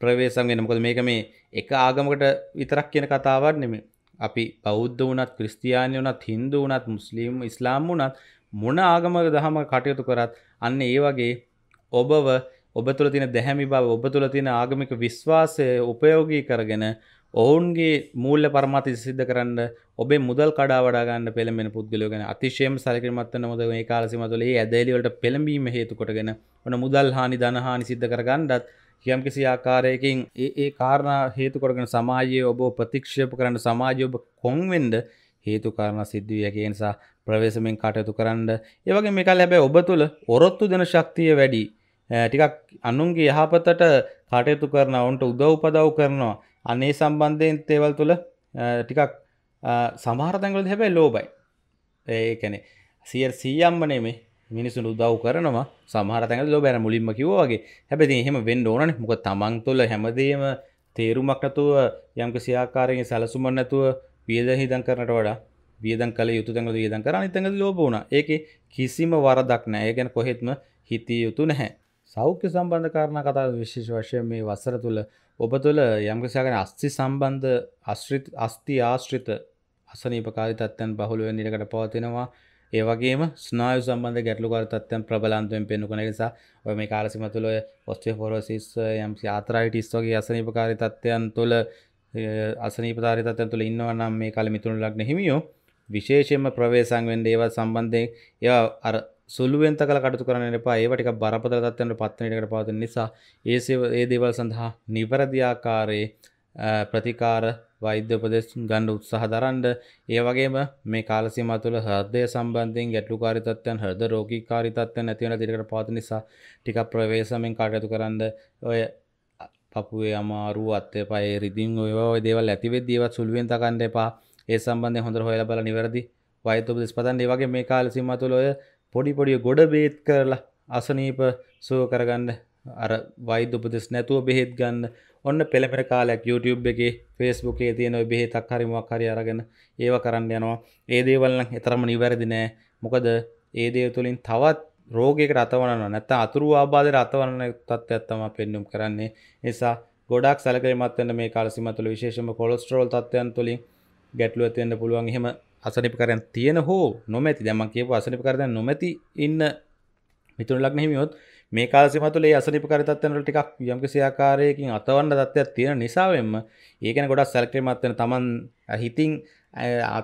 S1: ප්‍රවේශන්ගෙන මොකද මේක මේ එක ආගමකට විතරක් කියන කතාවක් නෙමේ අපි බෞද්ධ වනත් ක්‍රස්තියානය වනත් හින්දු වනත් මුස්ලිම් ඉස්ලාම් වනත් මොන ආගමක දහම කටයුතු කරත් අන්න ඒ වගේ ඔබව ඔබ තුළ තින දැහැමි බව ඔබ තුළ තින ආගමික විශ්වාසය උපයෝගී කරගෙන ඔවුන්ගේ මූල්ල පරමති සිද්ධ කරන්න ඔබේ මුදල් කඩා වඩාගන්න පෙළමෙන පුද්ගලයගෙන අතිශයම සැලකිරිමත්වන මුද මේ කාලසිම තුළ ඒ ඇදැලිවලට පෙළඹීම හේතු කොටගෙන ඔන මුදල් හානි දනහානි සිද්ධ කරගන්නත් යම් කිසි ආකාරයකින් ඒ ඒ කාරණ හේතු කොරගෙන සමාජයේ ඔබ ප්‍රතික්ෂේප කරන්න සමාජය ඔබ කොන්වෙන්ඩ හේතු කාරණ සිද්ධිය හැකි නිසා ප්‍රවේශමෙන් කටයුතු කරන්න ඒ වගේ මේකල් හැබැයි ඔබ තුළ ඔරොත්තු දෙන ශක්තිය වැඩි ටිකක් අනුන්ගේ යහපතට කටයුතු කරන ඔවුන්ට උදව් උපදව් කරනවා අනේ සම්බන්ධයෙන් තේවල් තුළ ටිකක් සමහරතැන්ගල හැබැයි ලෝබයි ඒකැනෙ සියර් සීයම්ම නෙමේ මිනිසුන් උදව් කරනවා සමහර තැඟ ලෝ බැන මුලින්ම කිවෝගේ හැබැති එහෙම වෙන්න ඕන මොක තමන් තුොල හැමදේම තේරුමක් නැතුව යම්ක සියාකාරයෙන් සැලසුමන් නැතුව පියද හිදන් කරනට වඩා වියදන් කළ යුතු තැඟ වියදන් කරන්න තැඟ ලෝබුණ ඒක කිසිම වරදක් නෑ ගැන කොහෙත්ම හිතිය යුතු නැහැ සෞඛ්‍ය සම්බන්ධ කාරණ කතා විශේෂ වශයෙන් මේ වසර තුළ ඔබ තුළ යම්කසාකන අස්ති සම්බන්ධ අස්්‍රිත් අස්ති ආශ්‍රිත අසනීපකාරි තත්ත්යන් බහුලුවෙන් නිරකට පවතිනවා ඒවගේ ස්නාය සම්බඳ ගැටලුකරතත්යන් ප්‍රබලන්තුවෙන් පෙන්නුකන නිසා ඔය මේ කාලසිම තුළ ඔස්ටේ පොරෝසිස් යම් ආතරයිටිස් වගේ අසනීපකාරි තත්ත්වයන් තුළ අසනීපතාරි තත්යන් තුළ ඉන්නවනම් මේ කල මිතුුණු ලක්න හිමියෝ විශේෂයෙන්ම ප්‍රවේසංවෙන් ඒව සම්බන්ධයෙන් ඒ අර සුළුවෙන්ත කල කටතු කරන එපා ඒවටික බරපතර තත්වන්ට පත්නයට පවතින නිසා ඒ ඒ දේවල් සඳහා නිවරදිආකාරයේ ප්‍රතිකාර වෛද්‍ය උපදෙස් ගණ්ඩ උත්සාහ දරන්ඩ ඒවගේම මේ කාලසිම තුළ හදය සම්බන්ධින් ගැටලු කාරිතත්වයන් හද රෝගී කාරිතත්ව නැතිවන දිරිකට පාත නිසා ටික ප්‍රවේශමෙන් කාටයතු කරන්න ඔය පපුේ අමාරු අත්තය පයි රිදිින් ඔය දේවල් ඇතිවෙත් දීවත් සුල්ුවෙන් තකන්ඩ එපා ඒ සම්බන්ධය හොඳ හොල බල නිවැරදි වෛතු දෙස්පතන් ඒවගේ මේ කාලසිම තුළොය පොඩි පොඩිය ගොඩ බේත් කරලා අසනීප සුව කරගන්න අර වෛද්‍ය උපදෙස් නැතුව බෙහෙත් ගන්න ඔන්න පෙළමෙර කාලයක් YouTube එකේ ෆේස්බුක් එකේ තියෙන ඔය බෙහෙතක් හරි මොකක් හරි අරගෙන ඒව කරන්න යනවා. ඒ දේවල් නම් එතරම් නිවැරදි නෑ. මොකද ඒ දේ තුලින් තවත් රෝගයකට අතවනනවා නැත්නම් අතුරු ආබාධයට අතවන තත්ත්වයක් තමයි පෙන්눔 කරන්නේ. නිසා ගොඩක් සැලකිලිමත් වෙන්න මේ කාල සීමා තුළ විශේෂයෙන්ම කොලෙස්ටරෝල් තත්ත්වයන් තුලින් ගැටලුව ඇති වෙන්න පුළුවන්. එහෙම අසනීපකරයන් තියෙන හෝ නොමැති දැන් මම කියපු අසනීපකරයන් නොමැති ඉන්න මිතුරු ලග්න හිමියොත් මේ කාසිමතුලේ අසනිප කරතත්වනට ටිකක් යම්කිසි ආකාරයකින් අතවන්න තත්ත්වයක් තියෙන නිසාවෙන්ම ඒකන ගොඩක් සැලකිලිමත් වෙන තමන් හිතින්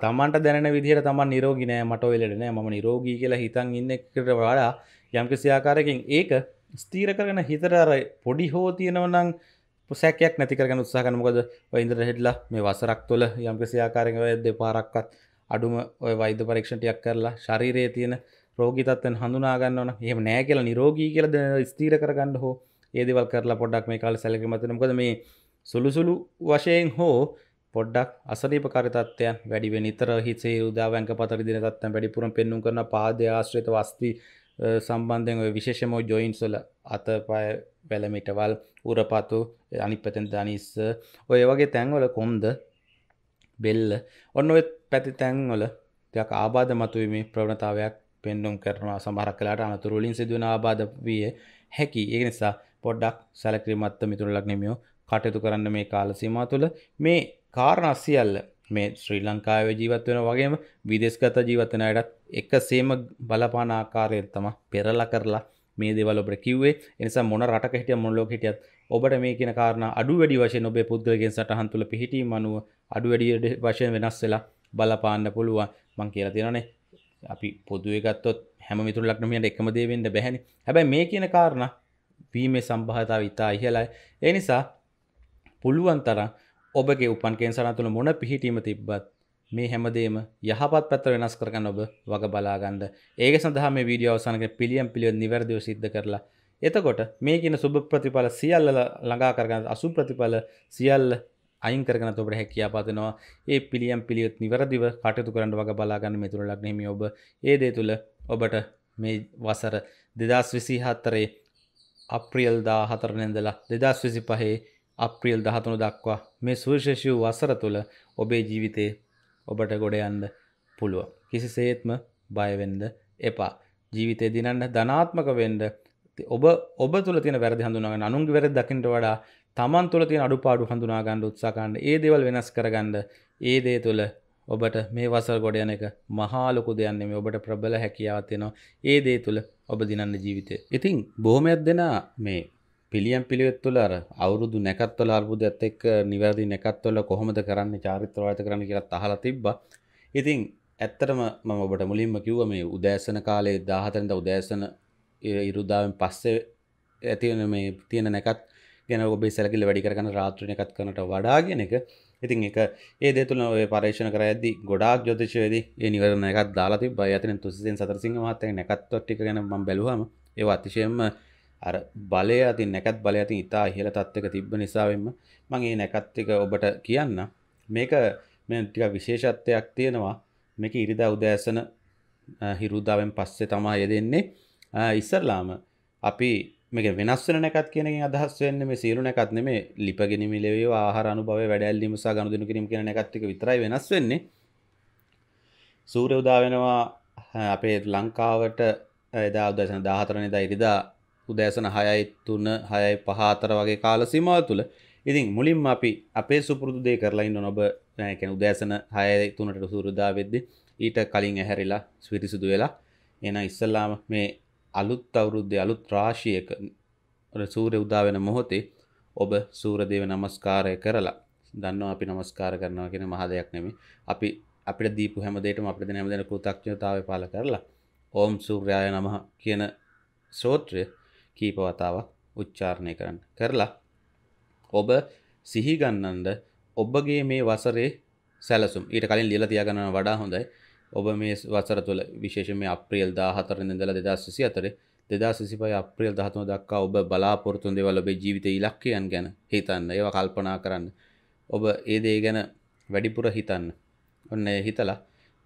S1: තමන්ට දැන විදිහට තමන් නිරෝගී නෑ මට ඔය ලෙඩ නෑ මම නිරෝගී කියලා හිතන් ඉන්න එකට වඩා යම්කිසි ආකාරයකින් ඒක ස්ථීර කරගෙන හිතට අර පොඩි හෝ තියෙනව නම් සැකයක් නැති කරගෙන උත්සාහ කරන මොකද ඔය ඉඳලා හෙඩ්ලා මේ වසරක් තුළ යම්කිසි ආකාරයකින් ඔය දෙපාරක්වත් අඩුම ඔය වෛද්‍ය පරීක්ෂණ ටිකක් කරලා ශරීරයේ තියෙන රෝගීතත්වෙන් හඳුනා ගන්නවන එහෙම නෑ කියලා නිරෝගී කියලද ස්තීර කරගන්න හෝ ඒදවල් කරලා පොඩ්ඩක් මේ කාල සැලක මතනකොද මේ සුළුසුළු වශයෙන් හෝ පොඩ්ඩක් අසනීපකාරිතත්වයන් වැඩිවෙන් නිතර හිසේ උදාවන්ක පතරි දින තත්වයන් වැඩිපුරම් පෙන්නුම් කරන පාද ආශ්‍රිත වස්ති සම්බන්ධයෙන් ඔය විශේෂම ජොයින්ස්වල අත පය වැලමිටවල් උරපතු අනිපතෙන් දනිස්ස ඔය වගේ තැන්වල කොම්ද බෙල්ල ඔන්න ඔත් පැති තැන්වල දෙයක් ආබාධ මතුවීමේ ප්‍රවණතාවයක් පෙන්නුම් කරනවා සමහරක් කලාට අනතුරු වලින් සිදුවන ආබාධ විය හැකි. ඒ නිසා පොඩ්ඩක් සැලකිලිමත්ව මිතුරුලක් නෙමියෝ කටයුතු කරන්න මේ කාල සීමාව තුළ මේ කාරණා සියල්ල මේ ශ්‍රී ලංකාවේ ජීවත් වෙන වගේම විදේශගත ජීවත් වෙන අයටත් එකසේම බලපාන ආකාරයෙන් තමයි පෙරලා කරලා මේ දේවල් ඔබට කිව්වේ. ඒ නිසා මොන රටක හිටියත් මොන ලෝකෙ හිටියත් ඔබට මේ කියන කාරණා අඩු වැඩි වශයෙන් ඔබේ පුද්ගලයන් සටහන් තුළ පිහිටීම අනුව අඩු වැඩි වශයෙන් වෙනස් වෙලා බලපාන්න පුළුවන්. මං කියලා තියෙනවානේ අපි පොදුවගත්තොත් හැම මිතුර ලක්නමියට එකම දේවෙන්ට බැහැනි හැබැයි මේ කියන කාරණ වීමේ සම්භාතාව ඉතා ඉහලයි ඒ නිසා පුළුවන් තරම් ඔබගේ උපන් කේන්සරන තුළ මොන පිහිටීම තිබ්බත් මේ හැමදේම යහපත් පැත්ත වෙනස් කරගන්න ඔබ වග බලාගන්න ඒක සඳහම වීඩියෝ අවසානක පිළියම් පිළියොත් නිවැරදිව සිද්ධ කරලා එතකොට මේ කියන සුභ ප්‍රතිඵල සියල්ල ළඟා කරගන්න අසු ප්‍රතිඵල සියල්ල අයින් කරන ඔබට හැකියා පතනවා ඒ පිළියම් පිළියොත් නිවරදිව කටයුතු කරන්න වග බලාගන්න මෙතුළ ලක්නෙමි ඔබ ඒ දේ තුළ ඔබට මේ වසර දෙදස් විසි හත්තරේ අප්‍රියල් දා හතරනෙන්දලා දෙදස් විසි පහේ අප්‍රියල් දහතුනු දක්වා මේ සුවිශේෂූ වසර තුළ ඔබේ ජීවිතේ ඔබට ගොඩයන්ද පුළුව. කිසිසේත්ම බයවෙන්ද එපා. ජීවිතය දිනන්න ධනාත්මක වෙන්ඩ ඔබ ඔබ තුළ තින වැරදි හඳුනග අනුන්ගේ වැරදි දකිට වඩා තමන් තුළ තියෙන අඩුපාඩු හඳුනා ගන්න උත්සාහ ගන්න. ඒ දේවල් වෙනස් කරගන්න. ඒ දේ තුළ ඔබට මේ වසල් ගොඩ යන එක මහා ලොකු දෙයක් නෙමෙයි. ඔබට ප්‍රබල හැකියාවක් තියෙනවා. ඒ දේ තුළ ඔබ දිනන්න ජීවිතේ. ඉතින් බොහොමයක් දෙනා මේ පිළියම් පිළිවෙත් තුළ අර අවුරුදු නැකත්වල අර්බුදයත් එක්ක නිවැරදි නැකත්වල කොහොමද කරන්න චාරිත්‍රවාද කරන්න කියලා අහලා තිබ්බා. ඉතින් ඇත්තටම මම ඔබට මුලින්ම කිව්වා මේ උදෑසන කාලේ 17 වෙනිදා උදෑසන ඉරුදාවෙන් පස්සේ ඇති වෙන මේ තියෙන නැකත් ගැන ඔබේ සැලකිල්ල වැඩි කරගන්න රාත්‍රිණ එකත් කරනට වඩාගෙන එක ඉතින් එක ඒ දෙතුන ඔය පර්ේෂණ කර ඇද ගොඩක් ජොතිශයේද ඒ නිවරණ එකත් දාලාති බය අතන තුසිෙන් සතරසිංහ මහත්තය නැකත්වට්ටි ගැන ම බැලුවම ඒ අතිශයෙන්ම අර බලය අති නැකත් බලය අතින් ඉතා ඉහල තත්වක තිබ්බ නිසාවෙන්ම මං ඒ නැකත්තික ඔබට කියන්න මේක මෙටික විශේෂත්වයක් තියෙනවා මේක ඉරිදා උදෑසන හිරුදාවෙන් පස්සේ තමා යෙදෙන්නේ ඉස්සරලාම අපි මේක වෙනස් වෙන එකක් කියන එකෙන් අදහස් වෙන්නේ මේ සියලු එකක් නෙමේ ලිප ගෙනීම ලැබේ ආහාර අනුභවය වැඩැල්ලීම සහ ගනුදෙනු කිරීම කියන එකත් එක විතරයි වෙනස් වෙන්නේ සූර්ය උදා වෙනවා අපේ ලංකාවට එදා උදෑසන 14 වෙනිදා ඉරිදා උදෑසන 6යි 3 6යි 5 අතර වගේ කාල සීමාව තුළ ඉතින් මුලින්ම අපි අපේ සුපුරුදු දේ කරලා ඉන්න ඔබ ඒ කියන්නේ උදෑසන 6යි 3ට සූර්ය උදා වෙද්දී ඊට කලින් ඇහැරිලා පිරිසිදු වෙලා එහෙනම් ඉස්සල්ලාම මේ අලුත් අවුරුද්දේ අලුත් රාශියක සූර්ය උදා වෙන මොහොතේ ඔබ සූරදේව නමස්කාරය කරලා දන්නවා අපි නමස්කාර කරනවා කියන මහ දෙයක් නෙමෙයි. අපි අපිට දීපු හැම දෙයකටම අපිට දෙන හැම දෙන කෘතඥතාවය පාල කරලා ඕම් සූර්යාය නමහ කියන සූත්‍රය කීප වතාවක් උච්චාරණය කරන්න. කරලා ඔබ සිහි ගන්නඳ ඔබගේ මේ වසරේ සැලසුම් ඊට කලින් ලියලා තියාගන්න වඩා හොඳයි. ඔබ මේ වසර තුළ විශේෂම අප්‍රියල් දාහතර ඉඳලා දෙදස්සසි අතර දෙදස්සි පයි අප්‍රියල් දහතුන දක්කා ඔබ බලාපොරතුන් දෙවල ඔබේ ජීවිත ඉලක්කයන් ගැන හිතන්න ඒව කල්පනා කරන්න ඔබ ඒ දේ ගැන වැඩිපුර හිතන්න ඔන්න හිතලා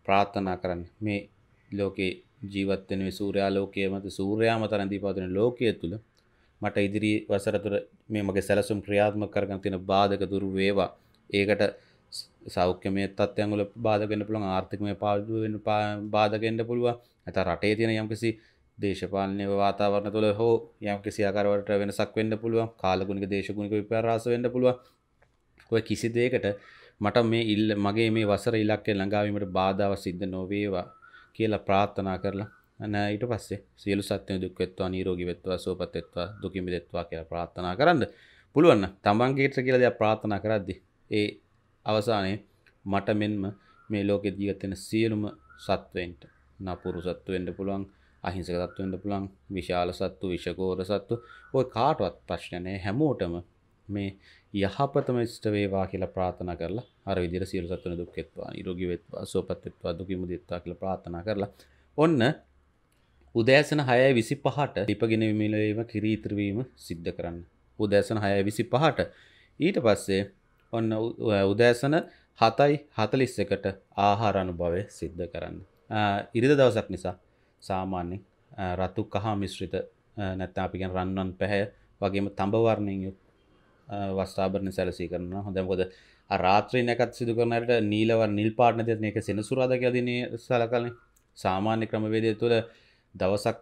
S1: ප්‍රාර්ථනා කරන්න මේ ලෝකේ ජීවත්වෙන සූරයාලෝකය මත සූරයාම තරන් දීපාතන ලෝකය තුළ මට ඉදිරි වසරතුර මේ මගේ සැලසුම් ක්‍රියාත්ම කරගන් තියෙන බාධක දුරු වේවා ඒකට සෞඛ්‍යමය තත්වයන්ගල බාධගෙන පුළන් ආර්ථිකමය පාදුවෙන් බාධගෙන්ට පුළුව ඇත රටේ තියෙන යම්කිසි දේශපාලනය වාතාවරණ තුළ හෝ යම් කිසිආකාරවට වෙනසක් වෙන්න පුළුව කාලගුණික දේශගුණික විපරාස වෙන්න පුළුව ඔය කිසි දේකට මට මේ ඉල්ල මගේ මේ වසර ඉලක්කය ළඟාවීමට බාධාව සිද්ධ නොවේවා කියලා ප්‍රාර්ථනා කරලා නෑ ඊට පස්සේ සියලු සත්‍යය දුක් වෙත්වා නිරෝගී වෙත්වා සුවපත් වෙත්වා දුකින් මිදෙත්වා කියලා ප්‍රාර්ථනා කරන්න පුළුවන් නම් තමන්ගේට කියලා දෙයක් ප්‍රාර්ථනා කරද්දී ඒ අවසානයේ මට මෙන්ම මේ ලෝකෙ ජීවත්වෙන සියලුම සත්වයන්ට නපුරු සත්තු වෙන්න පුළුවන් අහිංසක සත්තු වෙන්න පුළුවන් විශාල සත්තු විෂකෝර සත්තු ඔය කාටවත් ප්‍රශ්න නැහැ හැමෝටම මේ යහපතම ඉෂ්ට වේවා කියලා ප්‍රාර්ථනා කරලා අර විදිහට සියලු සත්තුන් දුක් වෙත්වා නිරෝගී වෙත්වා සුවපත් වෙත්වා දුකින් මුදෙත්වා කියලා ප්‍රාර්ථනා කරලා ඔන්න උදෑසන 6:25ට දීපගෙන විමිලවීම කිරීත්‍රිවීම සිද්ධ කරන්න උදෑසන 6:25ට ඊට පස්සේ ඔන්න උදෑසන හතයි හතලිස් එකට ආහාර අනුභවය සිද්ධ කරන්න. ඉරිද දවසක් නිසා සාමාන්‍යෙන් රත්තු කහා මිශ්‍රිත නැත්ත අපිගෙන් රන්නන් පැහැ වගේම තඹවර්ණයෙන් යුත් වස්ථාභරණ සැලසී කරන හොඳැකොද රාත්‍රීනයකත් සිදු කරනට නීලව නිල් පාටන දෙන එක සෙනසුරාදක දින සල කලින් සාමාන්‍ය ක්‍රමවේදය තුළ දවසක්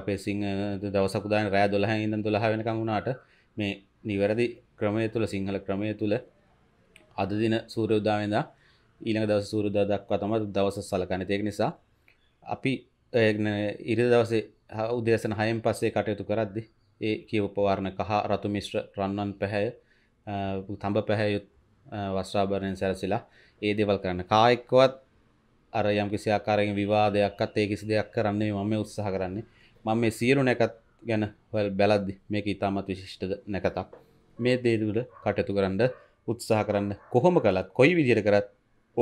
S1: අපේ සිංහ දවසකුදාන රෑ දොළහැ ඉඳන් දොළහ වෙනකං වුණාට මේ නිවැරදි ක්‍රමය තුළ සිංහල ක්‍රමය තුළ අද දින සූරයුදාවෙන්ද ඊළඟ දවස සූරුදා දක්වා තම දවස සලකන තියෙක් නිසා අපි ඉර දවසේ උදේසන හයෙන් පස්සේ කටයුතු කරද්දි ඒ කියවපවාරණ කහ රතු මිශ්‍ර රන්නන් පැහැය තඹ පැහැයුත් වස්්‍රාභරණයෙන් සැරසිලා ඒ දෙවල් කරන්න කායෙක්කවත් අර යම් කිසි ආකාරයෙන් විවාදයක්ත් ඒ කිසි දෙයක් කරන්නේ මම උත්සාහ කරන්නේ මම මේ සියලු නැකත් ගැන හොල් බැලද්දි මේක ඉතාමත් විශිෂ්ට නැකතක් මේ දේදුල කටයුතු කරන්න උත්සාහ කරන්න කොහොම කලත් කොයි විදියට කරත්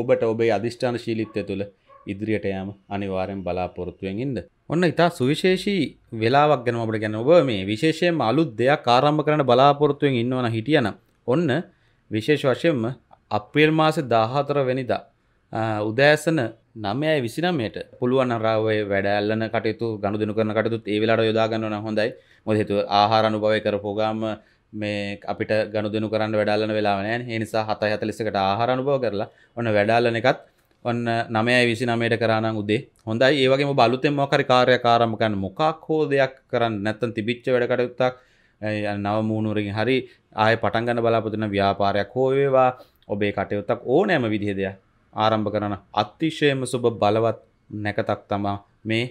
S1: ඔබට ඔබේ අධිෂ්ඨාන ශීලිත්වය තුළ ඉදිරියට යෑම අනිවාරයෙන් බලාපොරොත්තුවෙන් ඉන්න. ඔන්න ඉතා සුවිශේෂී වෙලාවක් ගැන අපට ගැන ඔබ මේ විශේෂයෙන් අලුත් දෙයක් ආරම්භ කරන බලාපොරොත්තුවෙන් ඉන්නවන හිටියන. ඔන්න විශේෂ වශයෙන්ම අප්‍රේල් මාස දාහතර වෙනිදා. උදෑසන නමයයි විසිනමයට පුළුවන් රාවේ වැඩඇල්ලන කටයුතු ගණු දෙනු කරන කටතුත් ඒ වෙලාට යොදාගන්නවන හොඳයි මොදෙතු ආහාරණු භවය කරපුගාම මේ අපිට ගනුදෙනු කරන්න වැඩාලන වෙලාවනෑ ඒනිසා හතයි හතලිසකට ආහාරණුභව කරලා ඔන්න වැඩාලන එකත් ඔන්න නමයයි විසි නමයට කරන්න උදේ හොඳයි ඒවගේම බලුතෙන් මොකරි කාරය කාරමකන්න මොකක් හෝ දෙයක් කරන්න නැත්තන් තිබිච්ච වැඩකටයුත්තක් නව මූුණුරින් හරි ආය පටන්ගන්න බලාපොතින ව්‍යාපාරයක් හෝවේවා ඔබේ කටයුත්තක් ඕනෑම විදිහ දෙයක් ආරම්භ කරන අතිශයම සුබ බලවත් නැකතක් තමා මේ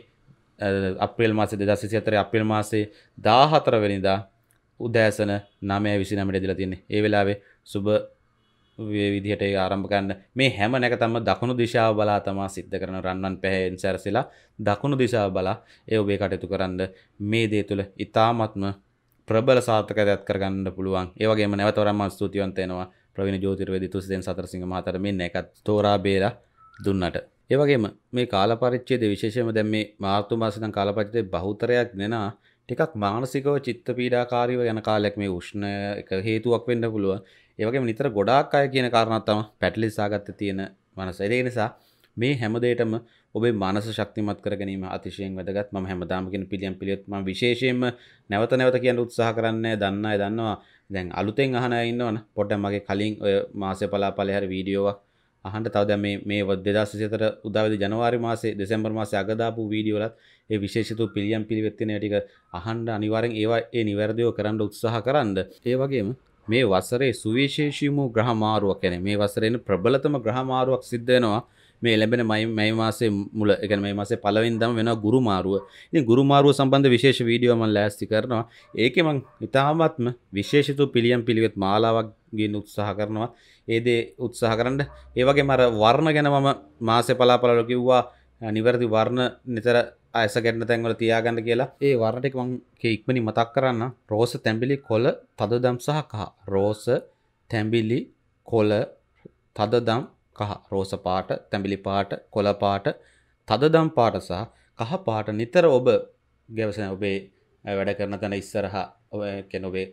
S1: අප්‍රේල් මාසේ දෙදසිසි අතර අපිල් මාසේ දාහතර වෙනිදා උදෑසන නමය විසි නමට දිලා තින්නේ ඒ වෙලාවේ සුබ විදිහට ආරම්භකන්න මේ හැම නැකතම දකුණු දිශාව බලා තමා සිද්ධ කරන රන්නන් පැහැෙන් සැරසිලා දකුණු දිශාව බලා ඒ ඔබේ කටයුතු කරන්න මේ දේ තුළ ඉතාමත්ම ප්‍රබල සාර්ථකයක් කරගන්න පුළුවන් ඒවගේම නැවතරම්ම ස්තුතිවන්තයනවා ප්‍රවිණ ජෝතිරවේදි තුසිදෙන් සතරසිංහ මහතර මෙන්න එකත් තෝරා බේරා දුන්නට ඒවගේම මේ කාලපරිච්චේද විශේෂම දැම් මේ මාර්තු මාසිතන් කාලපරිච්චේ බහුතරයක් දෙනා ටිකක් මානසිකව චිත්ත පීඩාකාරීව යන කාලයක් මේ උෂ්ණ එක හේතුවක් වෙන්න පුළුවන්. ඒ වගේම නිතර ගොඩාක් අය කියන කාරණාවක් තමයි පැටලිසාගත්ත තියෙන මනස. ඒ නිසා මේ හැම දෙයකම ඔබේ මානස ශක්තිමත් කර ගැනීම අතිශයින් වැදගත්. මම හැමදාම කියන පිළියම් පිළියොත් මම විශේෂයෙන්ම නැවත නැවත කියන උත්සාහ කරන්නේ දන්නා දන්නවා. දැන් අලුතෙන් අහන අය ඉන්නවනේ. පොඩ්ඩක් මගේ කලින් ඔය මාසේ පලාපලේ හැර වීඩියෝවක් අහන්ට තවද මේ මේ දෙදසිතර උදවද ජනවාරි මාසේ දෙසැම්බර් මාස අගදාපු වීඩියෝලත් ඒ විශේෂතු පිළියම් පිළිවෙත්තින ටික අහන්ඩ අනිවාරෙන් ඒවා ඒ නිවැරදිෝ කරන්න උත්සාහ කරන්න ඒ වගේම මේ වසරේ සුවිශේෂීමූ ග්‍රහමාරුවක් කැන මේ වසරෙන් ප්‍රබලතම ග්‍රහමාරුවක් සිද්ධයනවා මේ ලැබෙන මයි මයි මාසේ මුල එක මේ මාසේ පලවින්දම වෙන ගුරුමාරුව ඉතින් ගුරුමාරුව සම්බන්ධ විශේෂ වීඩියෝ මම ලෑස්ති කරනවා ඒකේ මම ඉතාමත්ම විශේෂිත පිළියම් පිළිවෙත් මාලාවක් ගින් උත්සාහ කරනවා ඒදේ උත්සාහ කරන්න ඒවගේ මර වර්ණ ගැන මම මාසෙ පලාපලල කිව්වා නිවැරදි වර්ණ නිතර ඇස ගැන්න තැන්වල තියාගන්න කියලා ඒ වර්ණටෙක් මං ඉක්මනි මතක් කරන්න රෝස තැම්බිලි කොල තද දම් සහ කහ රෝස තැම්බිලි කොල තදදම් කහ රෝස පාට තැඹිලි පාට කොළ පාට තදදම් පාට සහ කහ පාට නිතර ඔබ ගැවසන ඔබේ වැඩ කරන තැන ඉස්සරහා ඔය කෙනොබේ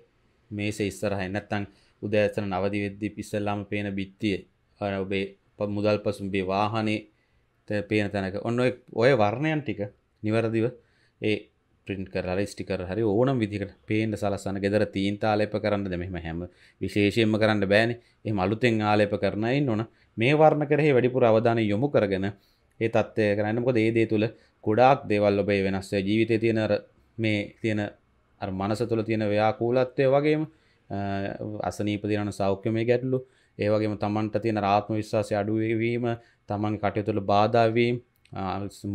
S1: මේස ඉස්සරහ එන්නත්තං උදෑසන නවදි වෙද්දි පිස්සල්ලාම පේන බිත්තිය ඔබේ මුදල් පසුම්බේ වාහනේ පේන තැනක ඔන්න ඔය වර්ණයන් ටික නිවැරදිව ඒ ප්‍රින්ට කරල ස්ටිකර හරි ඕනම් විදිකට පේන්ට සලස්සන්න ගෙදර තීන් තාලප කරන්න දෙමෙම හැම විශේෂයෙන්ම කරන්න බෑන එ මලුතෙන් ආලප කරනයි නොන මේ වර්ණ කරෙහි වැඩිපුර අවධාන යොමු කරගෙන ඒ තත්වය කරන්නකොද ඒදේ තුළ ගොඩාක් දේවල් ඔබේ වෙනස්ව ජීවිතය තියෙන මේ තියෙන අර මනස තුළ තියෙන ව්‍යාකූලත්වය වගේම අසනීපතිරන සෞඛ්‍යමය ගැටලු ඒවගේම තමන්ට තියෙන රාත්ම විශ්වාසය අඩුවවීම තමන් කටයුතුළ බාධාවීම්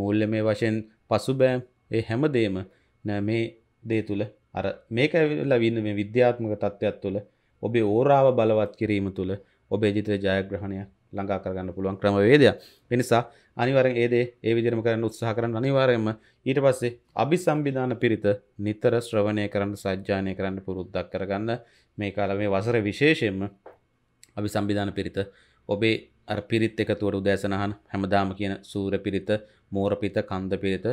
S1: මූල්්‍ය මේ වශයෙන් පසුබෑම් ඒ හැමදේම නෑ මේ දේ තුළ අර මේක ඇවිල්ලා වන්න මේ විද්‍යාත්මක තත්ත්වයක් තුළ ඔබේ ඕරාව බලවත් කිරීම තුළ ඔබේ ජිතර ජයග්‍රහණය ළඟා කරගන්න පුළුවන් ක්‍රමවේදය පිනිසා අනිවරෙන් ඒදේ ඒ විදිරම කරන්න උත්සාහ කරන්න අනිවාරයෙන්ම ඊට පස්සේ අභි සම්බිධාන පිරිත නිතර ශ්‍රවණය කරන්න සජ්ජානය කරන්න පුරුද්දක් කරගන්න මේ කාල මේ වසර විශේෂයෙන්ම අභි සම්බිධාන පිරිත ඔබේ අර පිරිත් එකතුවට උදෑසනහන් හැමදාම කියන සූර පිරිත මෝරපිත කන්ද පිරිත